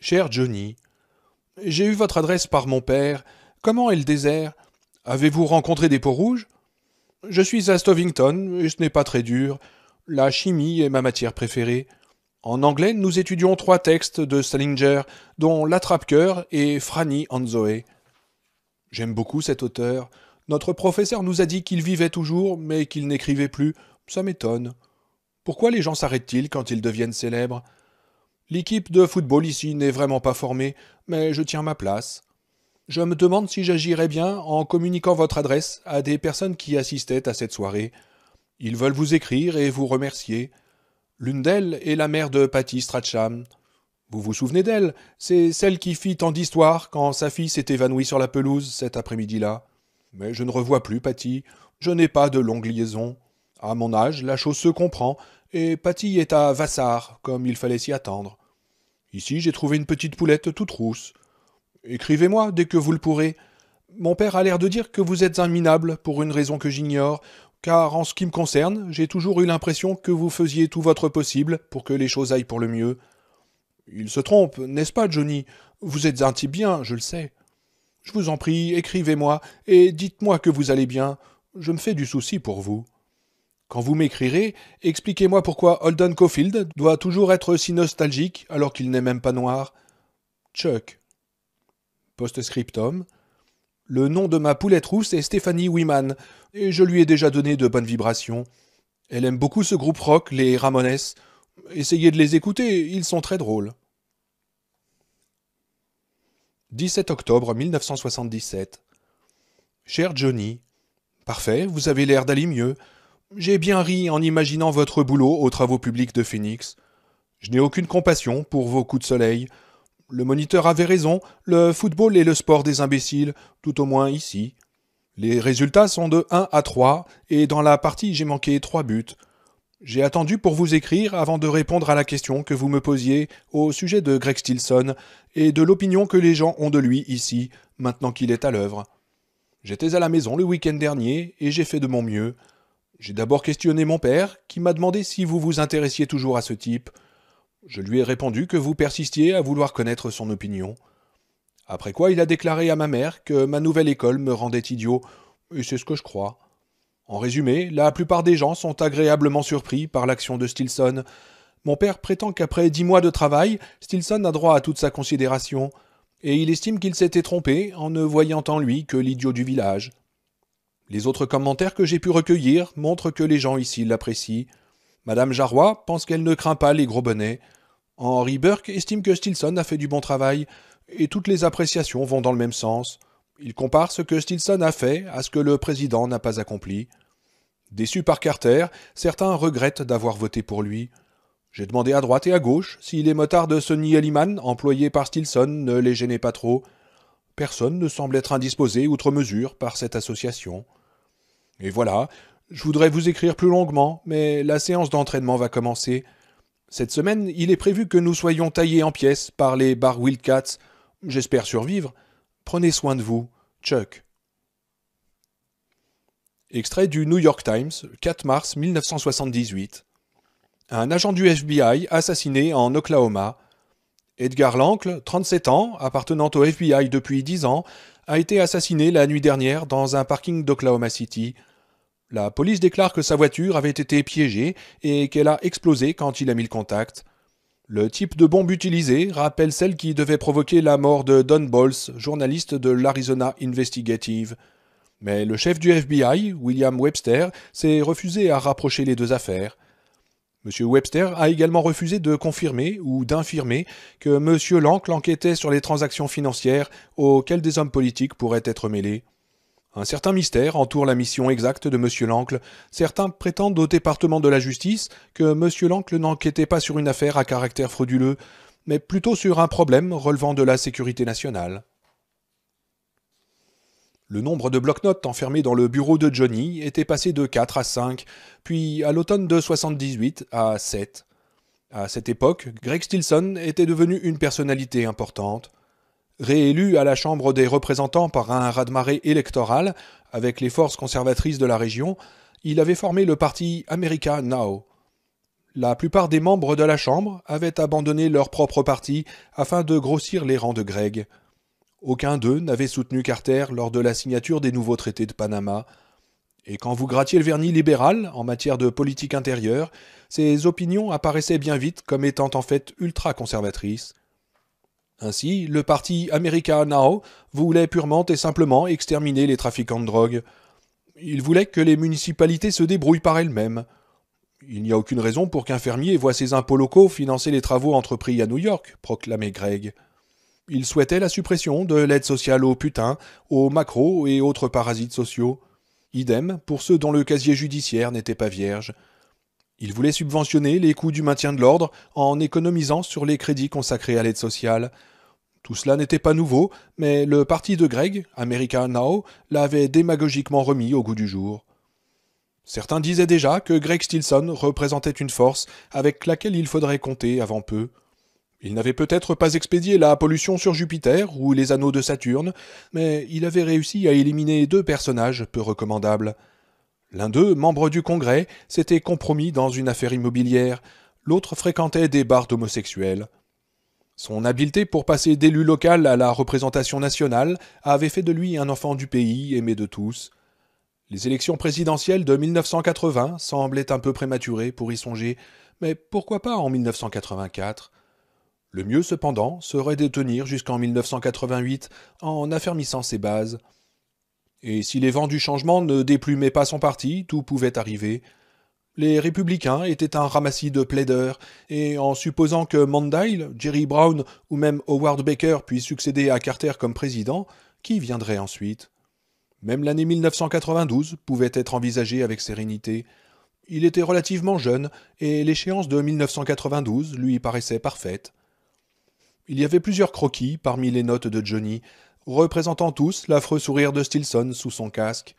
Speaker 1: Cher Johnny, j'ai eu votre adresse par mon père. Comment est le désert Avez-vous rencontré des peaux rouges Je suis à Stovington et ce n'est pas très dur. La chimie est ma matière préférée. En anglais, nous étudions trois textes de Salinger, dont L'attrape-cœur et Franny Anzoé. »« J'aime beaucoup cet auteur. Notre professeur nous a dit qu'il vivait toujours, mais qu'il n'écrivait plus. Ça m'étonne. Pourquoi les gens s'arrêtent-ils quand ils deviennent célèbres L'équipe de football ici n'est vraiment pas formée, mais je tiens ma place. Je me demande si j'agirais bien en communiquant votre adresse à des personnes qui assistaient à cette soirée. Ils veulent vous écrire et vous remercier. L'une d'elles est la mère de Patty Stracham. Vous vous souvenez d'elle C'est celle qui fit tant d'histoires quand sa fille s'est évanouie sur la pelouse cet après-midi-là. Mais je ne revois plus Patty. Je n'ai pas de longue liaison. À mon âge, la chose se comprend, et Patty est à Vassar, comme il fallait s'y attendre. Ici, j'ai trouvé une petite poulette toute rousse. Écrivez-moi dès que vous le pourrez. Mon père a l'air de dire que vous êtes un minable pour une raison que j'ignore, car en ce qui me concerne, j'ai toujours eu l'impression que vous faisiez tout votre possible pour que les choses aillent pour le mieux. Il se trompe, n'est-ce pas, Johnny Vous êtes un type bien, je le sais. Je vous en prie, écrivez-moi, et dites-moi que vous allez bien. Je me fais du souci pour vous. Quand vous m'écrirez, expliquez-moi pourquoi Holden Caulfield doit toujours être si nostalgique alors qu'il n'est même pas noir. Chuck. Postscriptum. Le nom de ma poulette rousse est Stéphanie Wiman, et je lui ai déjà donné de bonnes vibrations. Elle aime beaucoup ce groupe rock, les Ramones. Essayez de les écouter, ils sont très drôles. 17 octobre 1977. Cher Johnny, Parfait, vous avez l'air d'aller mieux. J'ai bien ri en imaginant votre boulot aux travaux publics de Phoenix. Je n'ai aucune compassion pour vos coups de soleil. Le moniteur avait raison, le football est le sport des imbéciles, tout au moins ici. Les résultats sont de 1 à 3, et dans la partie j'ai manqué 3 buts. J'ai attendu pour vous écrire avant de répondre à la question que vous me posiez au sujet de Greg Stilson et de l'opinion que les gens ont de lui ici, maintenant qu'il est à l'œuvre. J'étais à la maison le week-end dernier et j'ai fait de mon mieux. J'ai d'abord questionné mon père, qui m'a demandé si vous vous intéressiez toujours à ce type. Je lui ai répondu que vous persistiez à vouloir connaître son opinion. Après quoi il a déclaré à ma mère que ma nouvelle école me rendait idiot, et c'est ce que je crois. En résumé, la plupart des gens sont agréablement surpris par l'action de Stilson. Mon père prétend qu'après dix mois de travail, Stilson a droit à toute sa considération, et il estime qu'il s'était trompé en ne voyant en lui que l'idiot du village. Les autres commentaires que j'ai pu recueillir montrent que les gens ici l'apprécient. Madame Jarrois pense qu'elle ne craint pas les gros bonnets. Henry Burke estime que Stilson a fait du bon travail, et toutes les appréciations vont dans le même sens. Il compare ce que Stilson a fait à ce que le président n'a pas accompli. Déçu par Carter, certains regrettent d'avoir voté pour lui. J'ai demandé à droite et à gauche si les motards de Sonny Elliman employés par Stilson ne les gênaient pas trop. Personne ne semble être indisposé outre mesure par cette association. Et voilà, je voudrais vous écrire plus longuement, mais la séance d'entraînement va commencer. Cette semaine, il est prévu que nous soyons taillés en pièces par les Bar Wildcats. J'espère survivre. Prenez soin de vous. Chuck. Extrait du New York Times, 4 mars 1978. Un agent du FBI assassiné en Oklahoma. Edgar Lancle, 37 ans, appartenant au FBI depuis 10 ans, a été assassiné la nuit dernière dans un parking d'Oklahoma City. La police déclare que sa voiture avait été piégée et qu'elle a explosé quand il a mis le contact. Le type de bombe utilisée rappelle celle qui devait provoquer la mort de Don Bolles, journaliste de l'Arizona Investigative. Mais le chef du FBI, William Webster, s'est refusé à rapprocher les deux affaires. M. Webster a également refusé de confirmer ou d'infirmer que M. Lank enquêtait sur les transactions financières auxquelles des hommes politiques pourraient être mêlés. Un certain mystère entoure la mission exacte de M. Lancle. Certains prétendent au département de la justice que M. Lancle n'enquêtait pas sur une affaire à caractère frauduleux, mais plutôt sur un problème relevant de la sécurité nationale. Le nombre de bloc-notes enfermés dans le bureau de Johnny était passé de 4 à 5, puis à l'automne de 78 à 7. À cette époque, Greg Stilson était devenu une personnalité importante. Réélu à la Chambre des représentants par un raz-de-marée électoral avec les forces conservatrices de la région, il avait formé le parti America Now. La plupart des membres de la Chambre avaient abandonné leur propre parti afin de grossir les rangs de Greg. Aucun d'eux n'avait soutenu Carter lors de la signature des nouveaux traités de Panama. Et quand vous grattiez le vernis libéral en matière de politique intérieure, ses opinions apparaissaient bien vite comme étant en fait ultra-conservatrices. Ainsi, le parti America Now voulait purement et simplement exterminer les trafiquants de drogue. Il voulait que les municipalités se débrouillent par elles-mêmes. Il n'y a aucune raison pour qu'un fermier voie ses impôts locaux financer les travaux entrepris à New York, proclamait Gregg. Il souhaitait la suppression de l'aide sociale aux putains, aux macros et autres parasites sociaux. Idem pour ceux dont le casier judiciaire n'était pas vierge. Il voulait subventionner les coûts du maintien de l'ordre en économisant sur les crédits consacrés à l'aide sociale, tout cela n'était pas nouveau, mais le parti de Greg, America Now, l'avait démagogiquement remis au goût du jour. Certains disaient déjà que Greg Stilson représentait une force avec laquelle il faudrait compter avant peu. Il n'avait peut-être pas expédié la pollution sur Jupiter ou les anneaux de Saturne, mais il avait réussi à éliminer deux personnages peu recommandables. L'un d'eux, membre du Congrès, s'était compromis dans une affaire immobilière, l'autre fréquentait des bars d'homosexuels. Son habileté pour passer d'élu local à la représentation nationale avait fait de lui un enfant du pays, aimé de tous. Les élections présidentielles de 1980 semblaient un peu prématurées pour y songer, mais pourquoi pas en 1984 Le mieux cependant serait de tenir jusqu'en 1988 en affermissant ses bases. Et si les vents du changement ne déplumaient pas son parti, tout pouvait arriver. Les républicains étaient un ramassis de plaideurs, et en supposant que Mondale, Jerry Brown ou même Howard Baker puissent succéder à Carter comme président, qui viendrait ensuite Même l'année 1992 pouvait être envisagée avec sérénité. Il était relativement jeune, et l'échéance de 1992 lui paraissait parfaite. Il y avait plusieurs croquis parmi les notes de Johnny, représentant tous l'affreux sourire de Stilson sous son casque.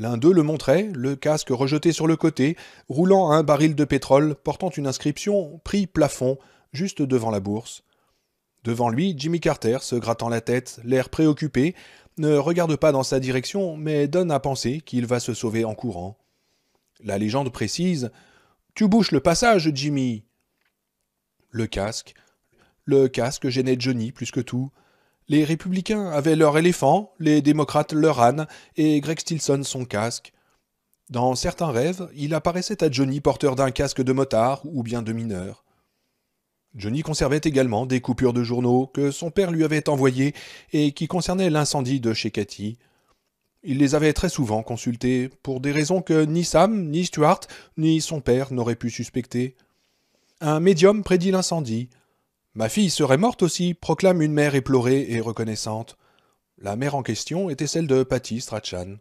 Speaker 1: L'un d'eux le montrait, le casque rejeté sur le côté, roulant un baril de pétrole portant une inscription Prix plafond, juste devant la bourse. Devant lui, Jimmy Carter, se grattant la tête, l'air préoccupé, ne regarde pas dans sa direction, mais donne à penser qu'il va se sauver en courant. La légende précise Tu bouches le passage, Jimmy Le casque. Le casque gênait Johnny plus que tout. Les républicains avaient leur éléphant, les démocrates leur âne, et Greg Stilson son casque. Dans certains rêves, il apparaissait à Johnny porteur d'un casque de motard ou bien de mineur. Johnny conservait également des coupures de journaux que son père lui avait envoyées et qui concernaient l'incendie de chez Cathy. Il les avait très souvent consultés pour des raisons que ni Sam, ni Stuart, ni son père n'auraient pu suspecter. Un médium prédit l'incendie. Ma fille serait morte aussi, proclame une mère éplorée et reconnaissante. La mère en question était celle de Patty Strachan.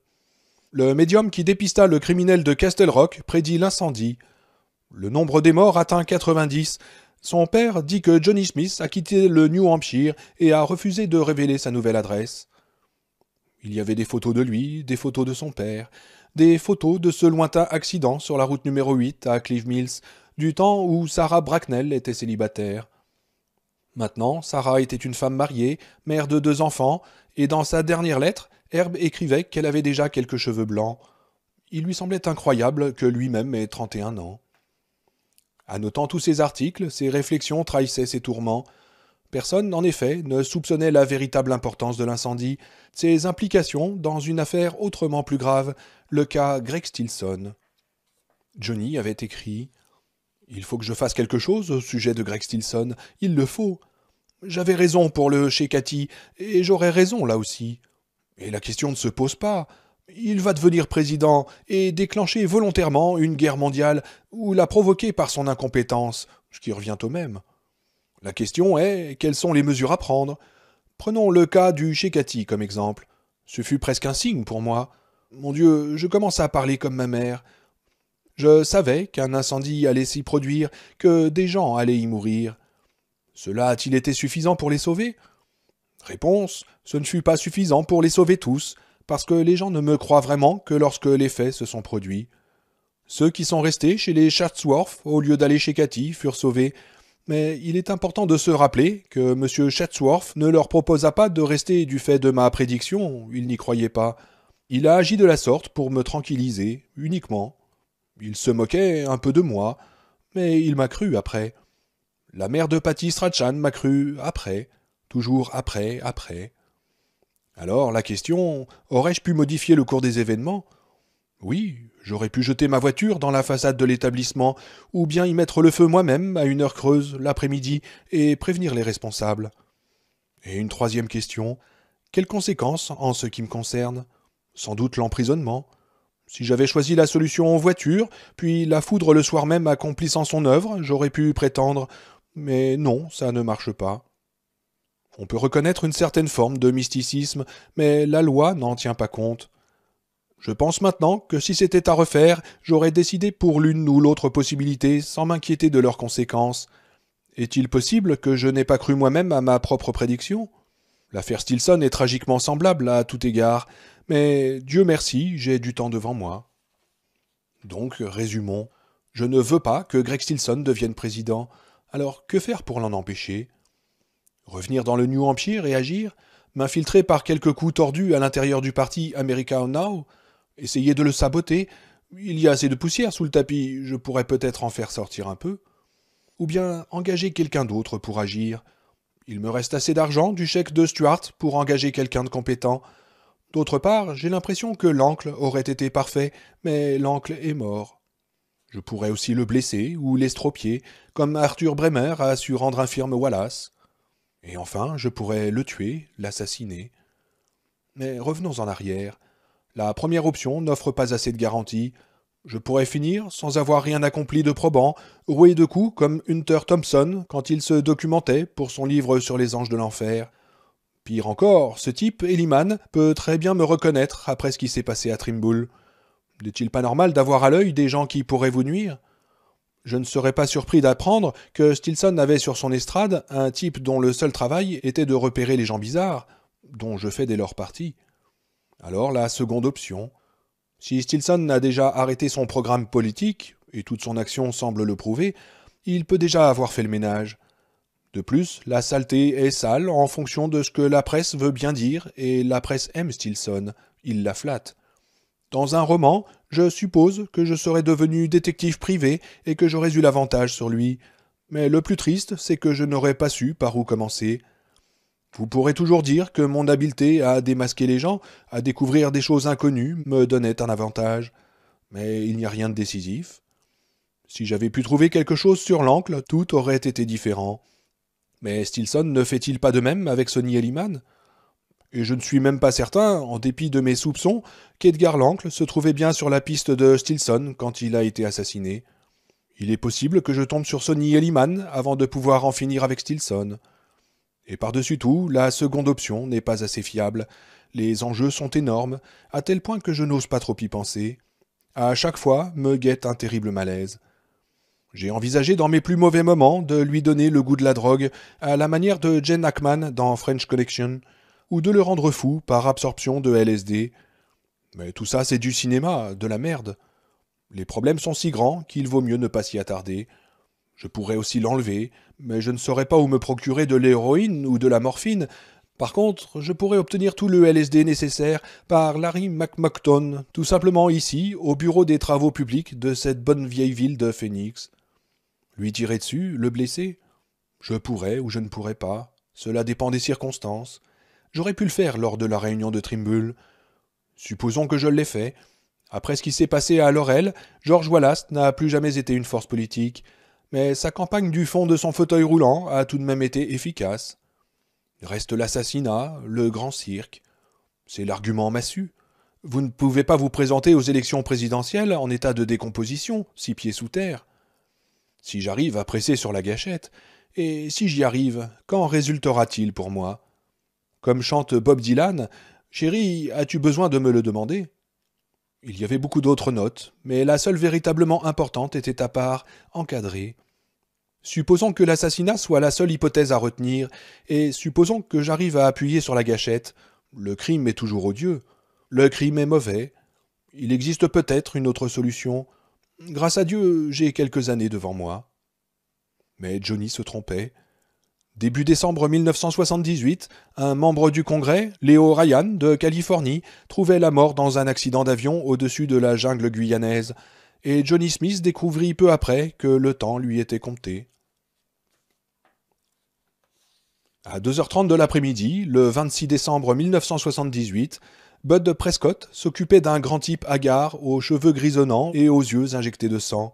Speaker 1: Le médium qui dépista le criminel de Castle Rock prédit l'incendie. Le nombre des morts atteint 90. Son père dit que Johnny Smith a quitté le New Hampshire et a refusé de révéler sa nouvelle adresse. Il y avait des photos de lui, des photos de son père, des photos de ce lointain accident sur la route numéro 8 à Cleve Mills, du temps où Sarah Bracknell était célibataire. Maintenant, Sarah était une femme mariée, mère de deux enfants, et dans sa dernière lettre, Herb écrivait qu'elle avait déjà quelques cheveux blancs. Il lui semblait incroyable que lui-même ait 31 ans. Annotant tous ces articles, ses réflexions trahissaient ses tourments. Personne, en effet, ne soupçonnait la véritable importance de l'incendie, ses implications dans une affaire autrement plus grave, le cas Greg Stilson. Johnny avait écrit Il faut que je fasse quelque chose au sujet de Greg Stilson, il le faut. J'avais raison pour le chez et j'aurais raison là aussi. Et la question ne se pose pas. Il va devenir président et déclencher volontairement une guerre mondiale ou la provoquer par son incompétence, ce qui revient au même. La question est quelles sont les mesures à prendre Prenons le cas du Shekati comme exemple. Ce fut presque un signe pour moi. Mon Dieu, je commençais à parler comme ma mère. Je savais qu'un incendie allait s'y produire, que des gens allaient y mourir. Cela a-t-il été suffisant pour les sauver Réponse Ce ne fut pas suffisant pour les sauver tous, parce que les gens ne me croient vraiment que lorsque les faits se sont produits. Ceux qui sont restés chez les Chatsworth au lieu d'aller chez Cathy furent sauvés, mais il est important de se rappeler que M. Chatsworth ne leur proposa pas de rester du fait de ma prédiction, il n'y croyait pas. Il a agi de la sorte pour me tranquilliser, uniquement. Il se moquait un peu de moi, mais il m'a cru après. La mère de Patty Strachan m'a cru après, toujours après, après. Alors la question aurais-je pu modifier le cours des événements Oui, j'aurais pu jeter ma voiture dans la façade de l'établissement, ou bien y mettre le feu moi-même à une heure creuse l'après-midi et prévenir les responsables. Et une troisième question quelles conséquences en ce qui me concerne Sans doute l'emprisonnement. Si j'avais choisi la solution en voiture, puis la foudre le soir même accomplissant son œuvre, j'aurais pu prétendre mais non, ça ne marche pas. On peut reconnaître une certaine forme de mysticisme, mais la loi n'en tient pas compte. Je pense maintenant que si c'était à refaire, j'aurais décidé pour l'une ou l'autre possibilité sans m'inquiéter de leurs conséquences. Est-il possible que je n'ai pas cru moi-même à ma propre prédiction L'affaire Stilson est tragiquement semblable à tout égard, mais Dieu merci, j'ai du temps devant moi. Donc, résumons, je ne veux pas que Greg Stilson devienne président. Alors, que faire pour l'en empêcher Revenir dans le New Empire et agir M'infiltrer par quelques coups tordus à l'intérieur du parti America Now Essayer de le saboter Il y a assez de poussière sous le tapis, je pourrais peut-être en faire sortir un peu. Ou bien engager quelqu'un d'autre pour agir. Il me reste assez d'argent du chèque de Stuart pour engager quelqu'un de compétent. D'autre part, j'ai l'impression que l'oncle aurait été parfait, mais l'oncle est mort. Je pourrais aussi le blesser ou l'estropier, comme Arthur Bremer a su rendre infirme Wallace. Et enfin, je pourrais le tuer, l'assassiner. Mais revenons en arrière. La première option n'offre pas assez de garanties. Je pourrais finir sans avoir rien accompli de probant, roué de coups comme Hunter Thompson quand il se documentait pour son livre sur les anges de l'enfer. Pire encore, ce type, Eliman, peut très bien me reconnaître après ce qui s'est passé à Trimble. » N'est-il pas normal d'avoir à l'œil des gens qui pourraient vous nuire Je ne serais pas surpris d'apprendre que Stilson avait sur son estrade un type dont le seul travail était de repérer les gens bizarres, dont je fais dès lors partie. Alors la seconde option. Si Stilson a déjà arrêté son programme politique, et toute son action semble le prouver, il peut déjà avoir fait le ménage. De plus, la saleté est sale en fonction de ce que la presse veut bien dire, et la presse aime Stilson, il la flatte. Dans un roman, je suppose que je serais devenu détective privé et que j'aurais eu l'avantage sur lui. Mais le plus triste, c'est que je n'aurais pas su par où commencer. Vous pourrez toujours dire que mon habileté à démasquer les gens, à découvrir des choses inconnues, me donnait un avantage. Mais il n'y a rien de décisif. Si j'avais pu trouver quelque chose sur l'ancle, tout aurait été différent. Mais Stilson ne fait-il pas de même avec Sonny Elliman et je ne suis même pas certain, en dépit de mes soupçons, qu'Edgar Lancle se trouvait bien sur la piste de Stilson quand il a été assassiné. Il est possible que je tombe sur Sonny Elliman avant de pouvoir en finir avec Stilson. Et par-dessus tout, la seconde option n'est pas assez fiable. Les enjeux sont énormes, à tel point que je n'ose pas trop y penser. À chaque fois, me guette un terrible malaise. J'ai envisagé dans mes plus mauvais moments de lui donner le goût de la drogue, à la manière de Jen Hackman dans French Collection ou de le rendre fou par absorption de LSD. Mais tout ça, c'est du cinéma, de la merde. Les problèmes sont si grands qu'il vaut mieux ne pas s'y attarder. Je pourrais aussi l'enlever, mais je ne saurais pas où me procurer de l'héroïne ou de la morphine. Par contre, je pourrais obtenir tout le LSD nécessaire par Larry McMacton, tout simplement ici, au bureau des travaux publics de cette bonne vieille ville de Phoenix. Lui tirer dessus, le blesser Je pourrais ou je ne pourrais pas. Cela dépend des circonstances. J'aurais pu le faire lors de la réunion de Trimble. Supposons que je l'ai fait. Après ce qui s'est passé à Laurel, George Wallace n'a plus jamais été une force politique, mais sa campagne du fond de son fauteuil roulant a tout de même été efficace. Reste l'assassinat, le grand cirque. C'est l'argument massue. Vous ne pouvez pas vous présenter aux élections présidentielles en état de décomposition, six pieds sous terre. Si j'arrive à presser sur la gâchette, et si j'y arrive, qu'en résultera-t-il pour moi comme chante Bob Dylan Chérie, as-tu besoin de me le demander Il y avait beaucoup d'autres notes, mais la seule véritablement importante était à part, encadrée. Supposons que l'assassinat soit la seule hypothèse à retenir, et supposons que j'arrive à appuyer sur la gâchette. Le crime est toujours odieux. Le crime est mauvais. Il existe peut-être une autre solution. Grâce à Dieu, j'ai quelques années devant moi. Mais Johnny se trompait. Début décembre 1978, un membre du Congrès, Leo Ryan, de Californie, trouvait la mort dans un accident d'avion au-dessus de la jungle guyanaise, et Johnny Smith découvrit peu après que le temps lui était compté. À 2h30 de l'après-midi, le 26 décembre 1978, Bud Prescott s'occupait d'un grand type hagard aux cheveux grisonnants et aux yeux injectés de sang.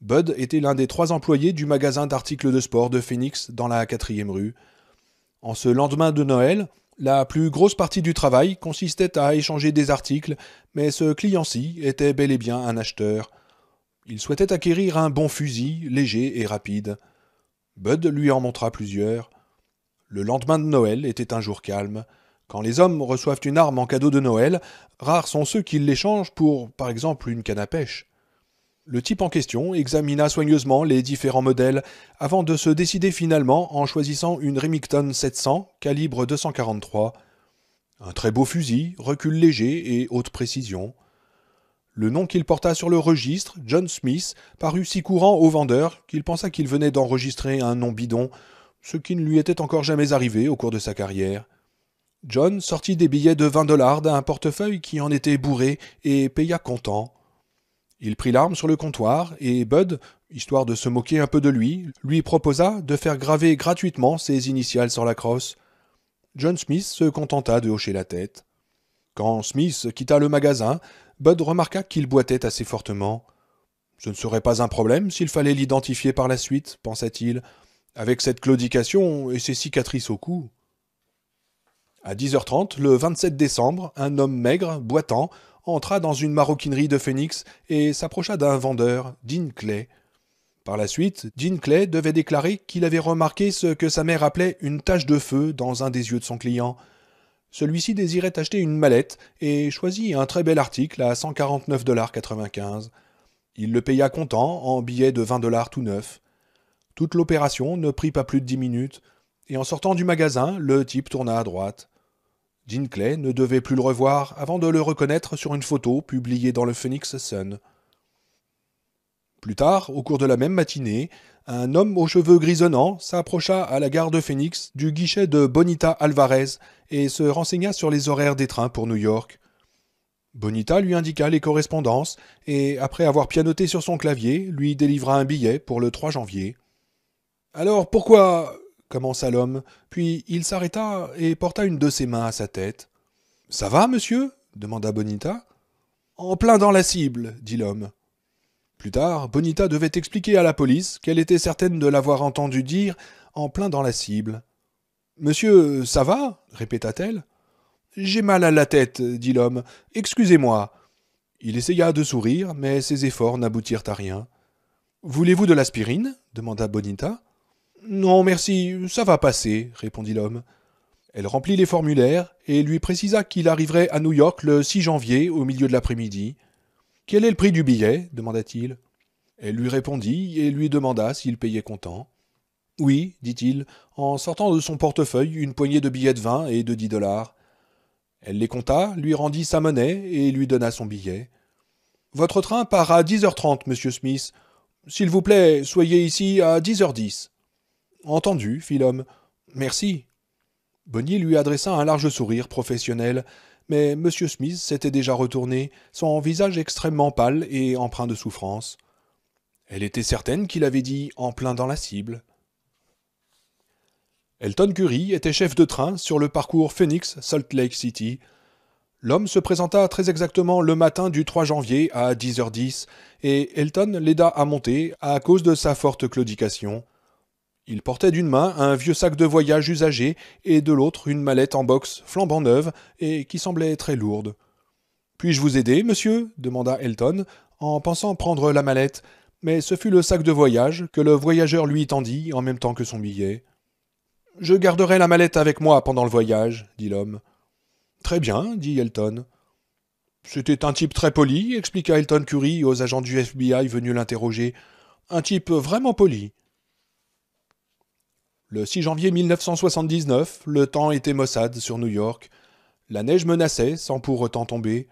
Speaker 1: Bud était l'un des trois employés du magasin d'articles de sport de Phoenix dans la quatrième rue. En ce lendemain de Noël, la plus grosse partie du travail consistait à échanger des articles, mais ce client-ci était bel et bien un acheteur. Il souhaitait acquérir un bon fusil, léger et rapide. Bud lui en montra plusieurs. Le lendemain de Noël était un jour calme. Quand les hommes reçoivent une arme en cadeau de Noël, rares sont ceux qui l'échangent pour, par exemple, une canne à pêche. Le type en question examina soigneusement les différents modèles avant de se décider finalement en choisissant une Remington 700 calibre 243. Un très beau fusil, recul léger et haute précision. Le nom qu'il porta sur le registre, John Smith, parut si courant au vendeur qu'il pensa qu'il venait d'enregistrer un nom bidon, ce qui ne lui était encore jamais arrivé au cours de sa carrière. John sortit des billets de 20 dollars d'un portefeuille qui en était bourré et paya comptant. Il prit l'arme sur le comptoir et Bud, histoire de se moquer un peu de lui, lui proposa de faire graver gratuitement ses initiales sur la crosse. John Smith se contenta de hocher la tête. Quand Smith quitta le magasin, Bud remarqua qu'il boitait assez fortement. Ce ne serait pas un problème s'il fallait l'identifier par la suite, pensa-t-il, avec cette claudication et ses cicatrices au cou. À 10h30, le 27 décembre, un homme maigre, boitant, entra dans une maroquinerie de Phoenix et s'approcha d'un vendeur, Dean Clay. Par la suite, Dean Clay devait déclarer qu'il avait remarqué ce que sa mère appelait une tache de feu dans un des yeux de son client. Celui-ci désirait acheter une mallette et choisit un très bel article à 149,95 Il le paya comptant en billets de 20 dollars tout neuf. Toute l'opération ne prit pas plus de dix minutes, et en sortant du magasin, le type tourna à droite. Jean Clay ne devait plus le revoir avant de le reconnaître sur une photo publiée dans le Phoenix Sun. Plus tard, au cours de la même matinée, un homme aux cheveux grisonnants s'approcha à la gare de Phoenix du guichet de Bonita Alvarez et se renseigna sur les horaires des trains pour New York. Bonita lui indiqua les correspondances et, après avoir pianoté sur son clavier, lui délivra un billet pour le 3 janvier. Alors pourquoi commença l'homme, puis il s'arrêta et porta une de ses mains à sa tête. Ça va, monsieur demanda Bonita. En plein dans la cible, dit l'homme. Plus tard, Bonita devait expliquer à la police qu'elle était certaine de l'avoir entendu dire en plein dans la cible. Monsieur, ça va répéta-t-elle. J'ai mal à la tête, dit l'homme. Excusez-moi. Il essaya de sourire, mais ses efforts n'aboutirent à rien. Voulez-vous de l'aspirine demanda Bonita. Non, merci, ça va passer, répondit l'homme. Elle remplit les formulaires et lui précisa qu'il arriverait à New York le 6 janvier au milieu de l'après-midi. Quel est le prix du billet demanda-t-il. Elle lui répondit et lui demanda s'il payait comptant. Oui, dit-il, en sortant de son portefeuille une poignée de billets de vingt et de dix dollars. Elle les compta, lui rendit sa monnaie et lui donna son billet. Votre train part à 10h30, monsieur Smith. S'il vous plaît, soyez ici à 10h10. Entendu, fit l'homme. Merci. Bonnier lui adressa un large sourire professionnel, mais M. Smith s'était déjà retourné, son visage extrêmement pâle et empreint de souffrance. Elle était certaine qu'il avait dit en plein dans la cible. Elton Curry était chef de train sur le parcours Phoenix-Salt Lake City. L'homme se présenta très exactement le matin du 3 janvier à 10h10 et Elton l'aida à monter à cause de sa forte claudication. Il portait d'une main un vieux sac de voyage usagé et de l'autre une mallette en box flambant neuve et qui semblait très lourde. Puis-je vous aider, monsieur demanda Elton, en pensant prendre la mallette, mais ce fut le sac de voyage que le voyageur lui tendit en même temps que son billet. Je garderai la mallette avec moi pendant le voyage, dit l'homme. Très bien, dit Elton. C'était un type très poli, expliqua Elton Curry aux agents du FBI venus l'interroger. Un type vraiment poli. Le 6 janvier 1979, le temps était maussade sur New York. La neige menaçait sans pour autant tomber.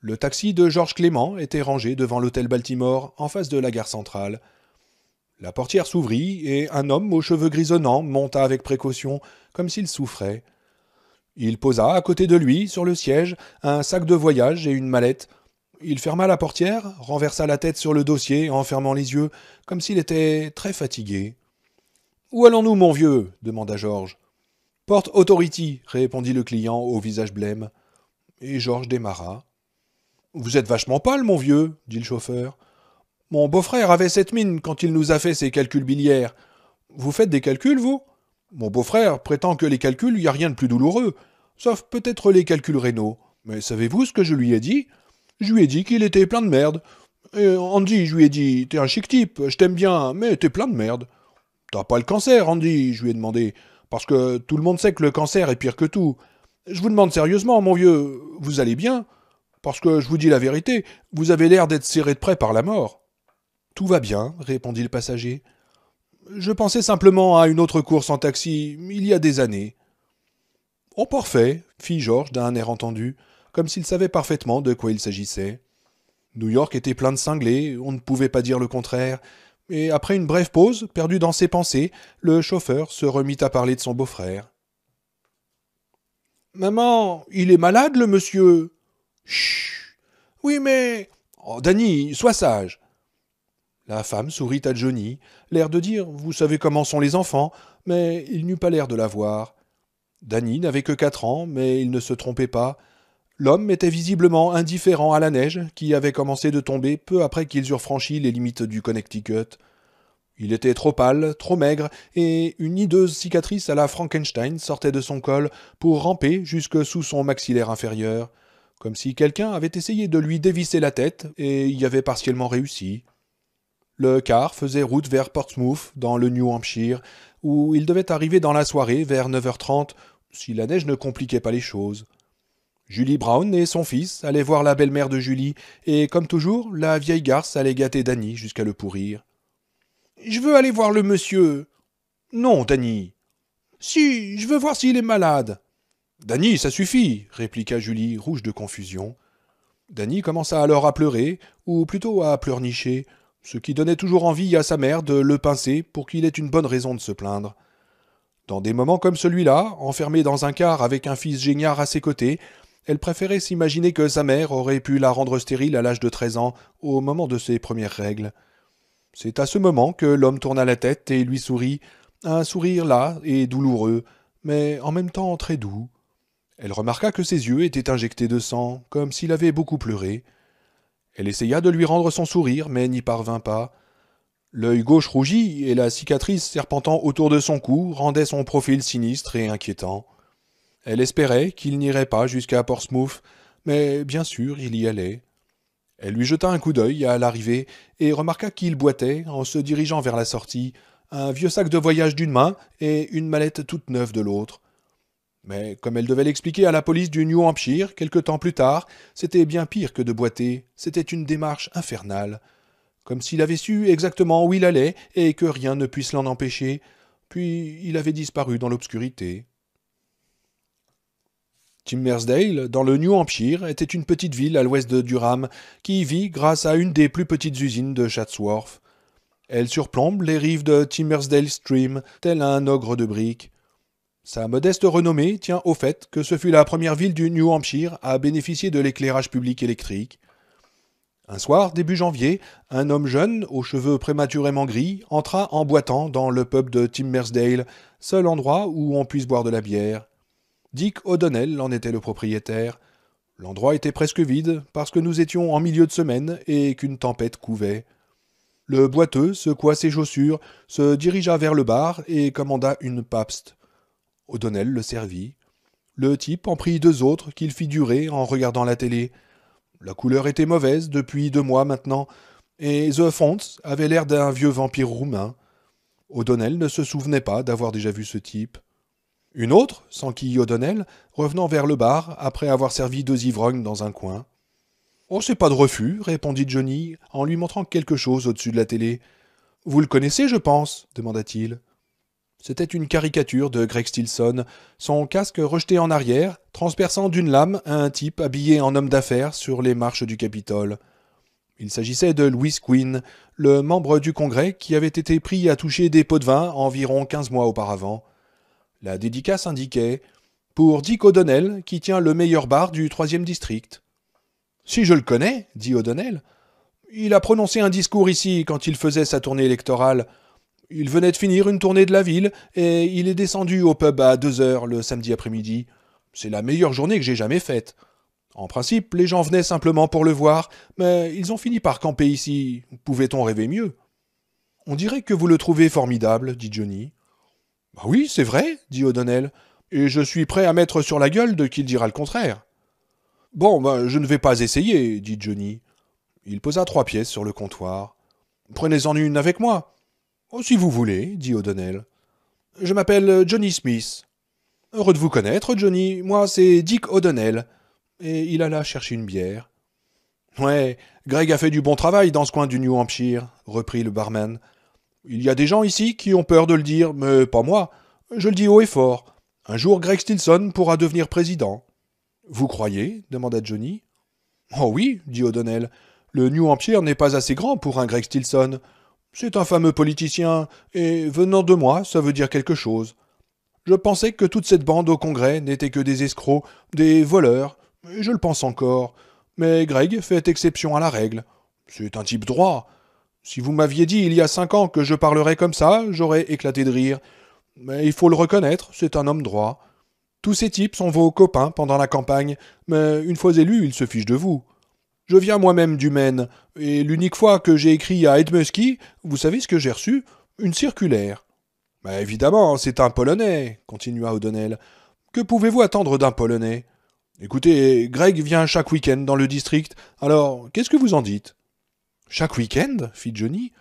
Speaker 1: Le taxi de Georges Clément était rangé devant l'hôtel Baltimore en face de la gare centrale. La portière s'ouvrit et un homme aux cheveux grisonnants monta avec précaution, comme s'il souffrait. Il posa à côté de lui, sur le siège, un sac de voyage et une mallette. Il ferma la portière, renversa la tête sur le dossier en fermant les yeux, comme s'il était très fatigué. Où allons-nous, mon vieux demanda Georges. Porte Authority, répondit le client au visage blême. Et Georges démarra. Vous êtes vachement pâle, mon vieux, dit le chauffeur. Mon beau-frère avait cette mine quand il nous a fait ses calculs biliaires. Vous faites des calculs, vous Mon beau-frère prétend que les calculs, il n'y a rien de plus douloureux, sauf peut-être les calculs rénaux. Mais savez-vous ce que je lui ai dit Je lui ai dit qu'il était plein de merde. Et Andy, je lui ai dit T'es un chic type, je t'aime bien, mais t'es plein de merde. T'as pas le cancer, Andy je lui ai demandé. Parce que tout le monde sait que le cancer est pire que tout. Je vous demande sérieusement, mon vieux, vous allez bien Parce que je vous dis la vérité, vous avez l'air d'être serré de près par la mort. Tout va bien, répondit le passager. Je pensais simplement à une autre course en taxi, il y a des années. Oh, parfait, fit Georges d'un air entendu, comme s'il savait parfaitement de quoi il s'agissait. New York était plein de cinglés, on ne pouvait pas dire le contraire, et après une brève pause, perdu dans ses pensées, le chauffeur se remit à parler de son beau-frère. Maman, il est malade, le monsieur. Chut. Oui, mais. Oh, Danny, sois sage. La femme sourit à Johnny, l'air de dire Vous savez comment sont les enfants, mais il n'eut pas l'air de la voir. Danny n'avait que quatre ans, mais il ne se trompait pas. L'homme était visiblement indifférent à la neige qui avait commencé de tomber peu après qu'ils eurent franchi les limites du Connecticut. Il était trop pâle, trop maigre, et une hideuse cicatrice à la Frankenstein sortait de son col pour ramper jusque sous son maxillaire inférieur, comme si quelqu'un avait essayé de lui dévisser la tête et y avait partiellement réussi. Le car faisait route vers Portsmouth, dans le New Hampshire, où il devait arriver dans la soirée vers 9h30, si la neige ne compliquait pas les choses. Julie Brown et son fils allaient voir la belle-mère de Julie, et comme toujours, la vieille garce allait gâter Danny jusqu'à le pourrir. Je veux aller voir le monsieur. Non, Danny. Si, je veux voir s'il est malade. Danny, ça suffit, répliqua Julie, rouge de confusion. Danny commença alors à pleurer, ou plutôt à pleurnicher, ce qui donnait toujours envie à sa mère de le pincer pour qu'il ait une bonne raison de se plaindre. Dans des moments comme celui-là, enfermé dans un car avec un fils génial à ses côtés, elle préférait s'imaginer que sa mère aurait pu la rendre stérile à l'âge de treize ans, au moment de ses premières règles. C'est à ce moment que l'homme tourna la tête et lui sourit, un sourire là et douloureux, mais en même temps très doux. Elle remarqua que ses yeux étaient injectés de sang, comme s'il avait beaucoup pleuré. Elle essaya de lui rendre son sourire, mais n'y parvint pas. L'œil gauche rougit, et la cicatrice serpentant autour de son cou rendait son profil sinistre et inquiétant. Elle espérait qu'il n'irait pas jusqu'à Portsmouth, mais bien sûr il y allait. Elle lui jeta un coup d'œil à l'arrivée et remarqua qu'il boitait, en se dirigeant vers la sortie, un vieux sac de voyage d'une main et une mallette toute neuve de l'autre. Mais comme elle devait l'expliquer à la police du New Hampshire quelque temps plus tard, c'était bien pire que de boiter, c'était une démarche infernale. Comme s'il avait su exactement où il allait et que rien ne puisse l'en empêcher, puis il avait disparu dans l'obscurité. Timmersdale, dans le New Hampshire, était une petite ville à l'ouest de Durham qui y vit grâce à une des plus petites usines de Chatsworth. Elle surplombe les rives de Timmersdale Stream, tel un ogre de briques. Sa modeste renommée tient au fait que ce fut la première ville du New Hampshire à bénéficier de l'éclairage public électrique. Un soir, début janvier, un homme jeune, aux cheveux prématurément gris, entra en boitant dans le pub de Timmersdale, seul endroit où on puisse boire de la bière. Dick O'Donnell en était le propriétaire. L'endroit était presque vide, parce que nous étions en milieu de semaine et qu'une tempête couvait. Le boiteux secoua ses chaussures, se dirigea vers le bar et commanda une papste. O'Donnell le servit. Le type en prit deux autres qu'il fit durer en regardant la télé. La couleur était mauvaise depuis deux mois maintenant, et The Fonts avait l'air d'un vieux vampire roumain. O'Donnell ne se souvenait pas d'avoir déjà vu ce type. Une autre, sans O'Donnell, revenant vers le bar après avoir servi deux ivrognes dans un coin. Oh, c'est pas de refus, répondit Johnny en lui montrant quelque chose au-dessus de la télé. Vous le connaissez, je pense demanda-t-il. C'était une caricature de Greg Stilson, son casque rejeté en arrière, transperçant d'une lame un type habillé en homme d'affaires sur les marches du Capitole. Il s'agissait de Louis Quinn, le membre du Congrès qui avait été pris à toucher des pots de vin environ quinze mois auparavant. La dédicace indiquait Pour Dick O'Donnell, qui tient le meilleur bar du troisième district. Si je le connais, dit O'Donnell, il a prononcé un discours ici quand il faisait sa tournée électorale. Il venait de finir une tournée de la ville et il est descendu au pub à deux heures le samedi après-midi. C'est la meilleure journée que j'ai jamais faite. En principe, les gens venaient simplement pour le voir, mais ils ont fini par camper ici. Pouvait-on rêver mieux On dirait que vous le trouvez formidable, dit Johnny. Bah oui, c'est vrai, dit O'Donnell, et je suis prêt à mettre sur la gueule de qui dira le contraire. Bon, ben, je ne vais pas essayer, dit Johnny. Il posa trois pièces sur le comptoir. Prenez-en une avec moi. Oh, si vous voulez, dit O'Donnell. Je m'appelle Johnny Smith. Heureux de vous connaître, Johnny. Moi, c'est Dick O'Donnell. Et il alla chercher une bière. Ouais, Greg a fait du bon travail dans ce coin du New Hampshire, reprit le barman. Il y a des gens ici qui ont peur de le dire, mais pas moi. Je le dis haut et fort. Un jour, Greg Stilson pourra devenir président. Vous croyez demanda Johnny. Oh oui, dit O'Donnell. Le New Hampshire n'est pas assez grand pour un Greg Stilson. C'est un fameux politicien, et venant de moi, ça veut dire quelque chose. Je pensais que toute cette bande au Congrès n'était que des escrocs, des voleurs, je le pense encore. Mais Greg fait exception à la règle. C'est un type droit. Si vous m'aviez dit il y a cinq ans que je parlerais comme ça, j'aurais éclaté de rire. Mais il faut le reconnaître, c'est un homme droit. Tous ces types sont vos copains pendant la campagne, mais une fois élus, ils se fichent de vous. Je viens moi-même du Maine, et l'unique fois que j'ai écrit à Edmusky, vous savez ce que j'ai reçu Une circulaire. Mais évidemment, c'est un Polonais, continua O'Donnell. Que pouvez-vous attendre d'un Polonais Écoutez, Greg vient chaque week-end dans le district, alors qu'est-ce que vous en dites chaque week-end, fit Johnny,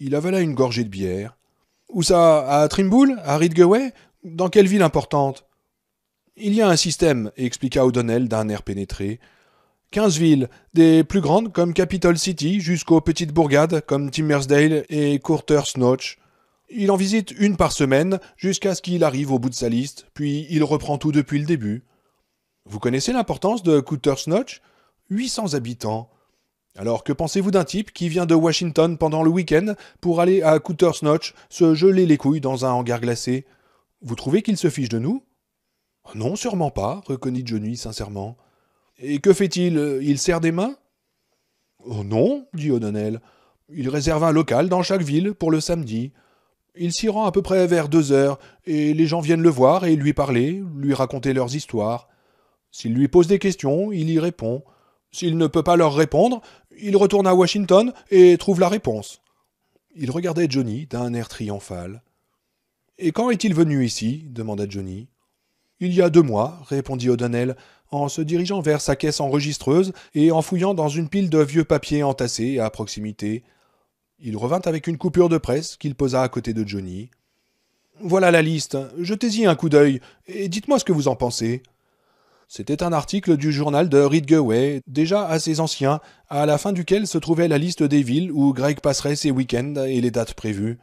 Speaker 1: il avala une gorgée de bière. Où ça À Trimble À Ridgeway Dans quelle ville importante Il y a un système, expliqua O'Donnell d'un air pénétré. Quinze villes, des plus grandes comme Capitol City jusqu'aux petites bourgades comme Timmersdale et Courter's Notch. Il en visite une par semaine jusqu'à ce qu'il arrive au bout de sa liste, puis il reprend tout depuis le début. Vous connaissez l'importance de Courter's Notch 800 habitants. Alors que pensez-vous d'un type qui vient de Washington pendant le week-end pour aller à Cooter's Notch se geler les couilles dans un hangar glacé Vous trouvez qu'il se fiche de nous Non, sûrement pas, reconnit Johnny sincèrement. Et que fait-il Il serre des mains Oh non, dit O'Donnell. Il réserve un local dans chaque ville pour le samedi. Il s'y rend à peu près vers deux heures, et les gens viennent le voir et lui parler, lui raconter leurs histoires. S'il lui pose des questions, il y répond. S'il ne peut pas leur répondre, il retourne à Washington et trouve la réponse. Il regardait Johnny d'un air triomphal. Et quand est-il venu ici demanda Johnny. Il y a deux mois, répondit O'Donnell, en se dirigeant vers sa caisse enregistreuse et en fouillant dans une pile de vieux papiers entassés à proximité. Il revint avec une coupure de presse qu'il posa à côté de Johnny. Voilà la liste, jetez-y un coup d'œil et dites-moi ce que vous en pensez. C'était un article du journal de Ridgeway, déjà assez ancien, à la fin duquel se trouvait la liste des villes où Greg passerait ses week-ends et les dates prévues.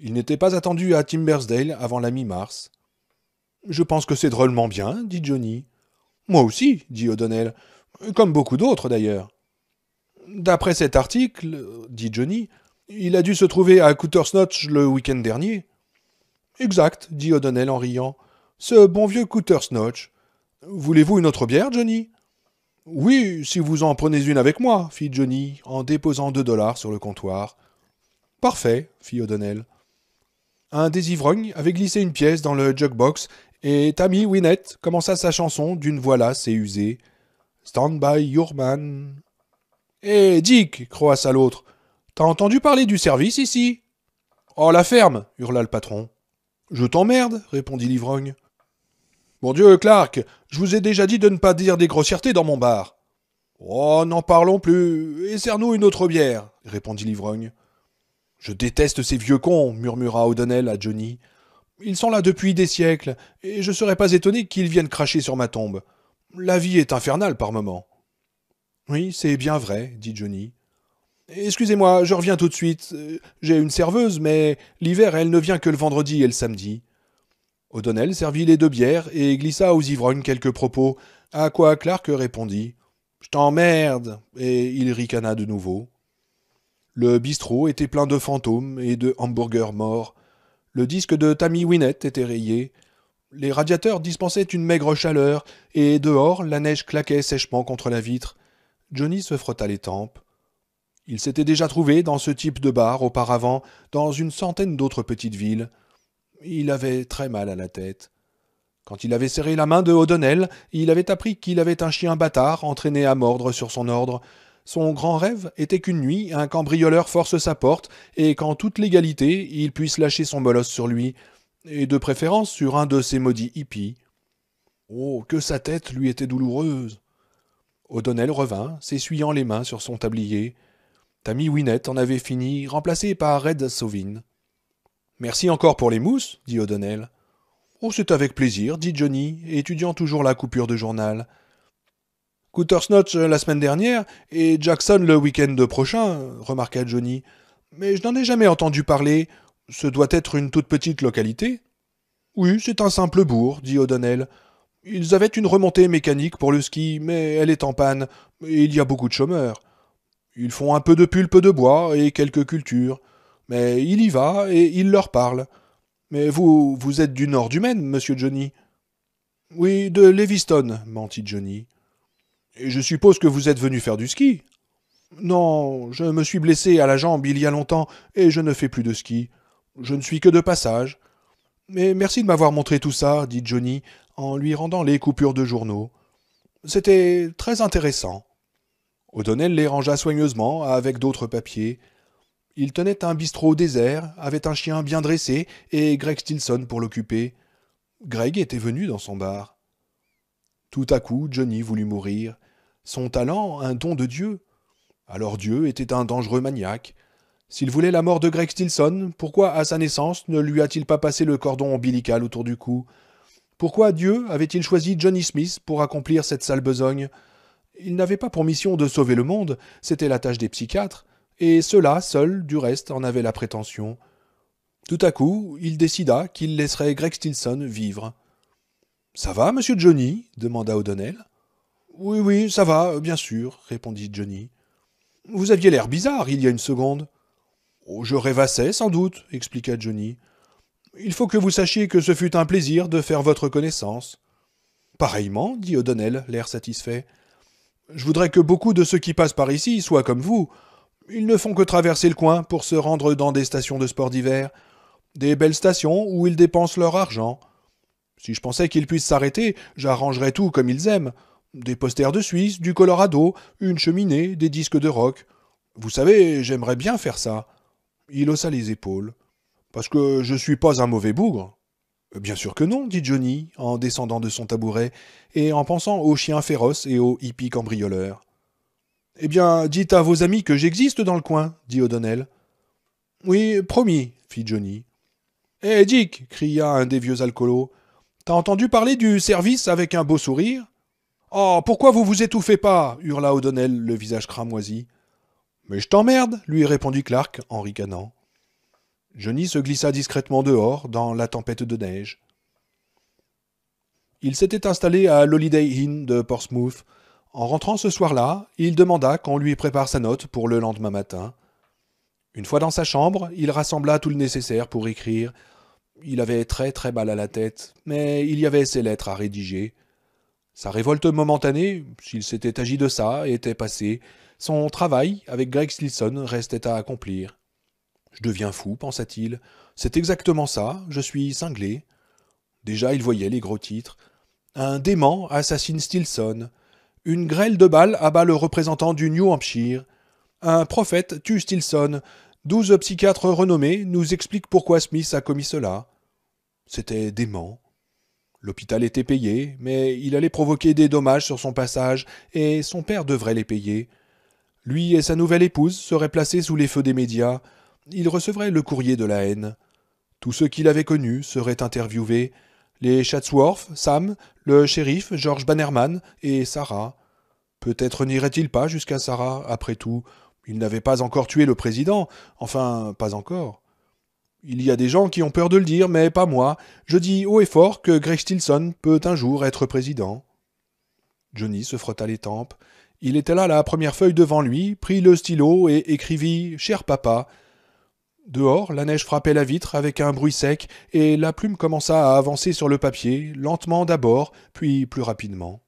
Speaker 1: Il n'était pas attendu à Timbersdale avant la mi-mars. Je pense que c'est drôlement bien, dit Johnny. Moi aussi, dit O'Donnell, comme beaucoup d'autres d'ailleurs. D'après cet article, dit Johnny, il a dû se trouver à Notch le week-end dernier. Exact, dit O'Donnell en riant. Ce bon vieux Notch. » Voulez-vous une autre bière, Johnny Oui, si vous en prenez une avec moi, fit Johnny, en déposant deux dollars sur le comptoir. Parfait, fit O'Donnell. Un des ivrognes avait glissé une pièce dans le jukebox et Tammy Wynette commença sa chanson d'une voix lasse et usée. Stand by your man. Hé, eh, Dick croassa l'autre. T'as entendu parler du service ici Oh, la ferme hurla le patron. Je t'emmerde, répondit l'ivrogne. Mon Dieu, Clark, je vous ai déjà dit de ne pas dire des grossièretés dans mon bar. Oh, n'en parlons plus, et serre-nous une autre bière, répondit l'ivrogne. Je déteste ces vieux cons, murmura O'Donnell à Johnny. Ils sont là depuis des siècles, et je ne serais pas étonné qu'ils viennent cracher sur ma tombe. La vie est infernale par moments. Oui, c'est bien vrai, dit Johnny. Excusez-moi, je reviens tout de suite. J'ai une serveuse, mais l'hiver elle ne vient que le vendredi et le samedi. O'Donnell servit les deux bières et glissa aux ivrognes quelques propos, à quoi Clark répondit Je t'emmerde et il ricana de nouveau. Le bistrot était plein de fantômes et de hamburgers morts. Le disque de Tammy Wynette était rayé. Les radiateurs dispensaient une maigre chaleur et dehors, la neige claquait sèchement contre la vitre. Johnny se frotta les tempes. Il s'était déjà trouvé dans ce type de bar auparavant, dans une centaine d'autres petites villes. Il avait très mal à la tête. Quand il avait serré la main de O'Donnell, il avait appris qu'il avait un chien bâtard entraîné à mordre sur son ordre. Son grand rêve était qu'une nuit, un cambrioleur force sa porte et qu'en toute légalité, il puisse lâcher son molosse sur lui, et de préférence sur un de ces maudits hippies. Oh, que sa tête lui était douloureuse O'Donnell revint, s'essuyant les mains sur son tablier. Tammy Wynette en avait fini, remplacée par Red Sauvin. Merci encore pour les mousses, dit O'Donnell. Oh, c'est avec plaisir, dit Johnny, étudiant toujours la coupure de journal. Notch euh, la semaine dernière et Jackson le week-end prochain, remarqua Johnny. Mais je n'en ai jamais entendu parler. Ce doit être une toute petite localité. Oui, c'est un simple bourg, dit O'Donnell. Ils avaient une remontée mécanique pour le ski, mais elle est en panne, et il y a beaucoup de chômeurs. Ils font un peu de pulpe de bois et quelques cultures. Mais il y va et il leur parle. Mais vous, vous êtes du nord du Maine, monsieur Johnny Oui, de Leviston, mentit Johnny. Et je suppose que vous êtes venu faire du ski Non, je me suis blessé à la jambe il y a longtemps et je ne fais plus de ski. Je ne suis que de passage. Mais merci de m'avoir montré tout ça, dit Johnny, en lui rendant les coupures de journaux. C'était très intéressant. O'Donnell les rangea soigneusement avec d'autres papiers, il tenait un bistrot désert, avait un chien bien dressé et Greg Stilson pour l'occuper. Greg était venu dans son bar. Tout à coup, Johnny voulut mourir. Son talent, un don de Dieu. Alors Dieu était un dangereux maniaque. S'il voulait la mort de Greg Stilson, pourquoi à sa naissance ne lui a-t-il pas passé le cordon ombilical autour du cou Pourquoi Dieu avait-il choisi Johnny Smith pour accomplir cette sale besogne Il n'avait pas pour mission de sauver le monde, c'était la tâche des psychiatres et ceux-là seuls, du reste, en avaient la prétention. Tout à coup, il décida qu'il laisserait Greg Stinson vivre. Ça va, monsieur Johnny demanda O'Donnell. Oui, oui, ça va, bien sûr, répondit Johnny. Vous aviez l'air bizarre il y a une seconde. Oh, je rêvassais, sans doute, expliqua Johnny. Il faut que vous sachiez que ce fut un plaisir de faire votre connaissance. Pareillement, dit O'Donnell, l'air satisfait. Je voudrais que beaucoup de ceux qui passent par ici soient comme vous, ils ne font que traverser le coin pour se rendre dans des stations de sport d'hiver, des belles stations où ils dépensent leur argent. Si je pensais qu'ils puissent s'arrêter, j'arrangerais tout comme ils aiment. Des posters de Suisse, du Colorado, une cheminée, des disques de rock. Vous savez, j'aimerais bien faire ça. Il haussa les épaules. Parce que je suis pas un mauvais bougre. Bien sûr que non, dit Johnny, en descendant de son tabouret, et en pensant aux chiens féroces et aux hippies cambrioleurs. Eh bien, dites à vos amis que j'existe dans le coin, dit O'Donnell. Oui, promis, fit Johnny. Eh, Dick, cria un des vieux alcoolos, t'as entendu parler du service avec un beau sourire Oh, pourquoi vous vous étouffez pas hurla O'Donnell, le visage cramoisi. Mais je t'emmerde, lui répondit Clark en ricanant. Johnny se glissa discrètement dehors, dans la tempête de neige. Il s'était installé à l'Holiday Inn de Portsmouth, en rentrant ce soir-là, il demanda qu'on lui prépare sa note pour le lendemain matin. Une fois dans sa chambre, il rassembla tout le nécessaire pour écrire. Il avait très très mal à la tête, mais il y avait ses lettres à rédiger. Sa révolte momentanée, s'il s'était agi de ça, était passée. Son travail avec Greg Stilson restait à accomplir. Je deviens fou, pensa-t-il. C'est exactement ça, je suis cinglé. Déjà, il voyait les gros titres. Un dément assassine Stilson. Une grêle de balles abat le représentant du New Hampshire. Un prophète tue Stilson. Douze psychiatres renommés nous expliquent pourquoi Smith a commis cela. C'était dément. L'hôpital était payé, mais il allait provoquer des dommages sur son passage, et son père devrait les payer. Lui et sa nouvelle épouse seraient placés sous les feux des médias. Il recevrait le courrier de la haine. Tous ceux qu'il avait connus seraient interviewés. Les Chatsworth, Sam, le shérif, George Bannerman et Sarah. Peut-être n'irait-il pas jusqu'à Sarah, après tout. Il n'avait pas encore tué le président, enfin, pas encore. Il y a des gens qui ont peur de le dire, mais pas moi. Je dis haut et fort que Greg Stilson peut un jour être président. Johnny se frotta les tempes. Il était là la première feuille devant lui, prit le stylo et écrivit Cher papa, Dehors, la neige frappait la vitre avec un bruit sec, et la plume commença à avancer sur le papier, lentement d'abord, puis plus rapidement.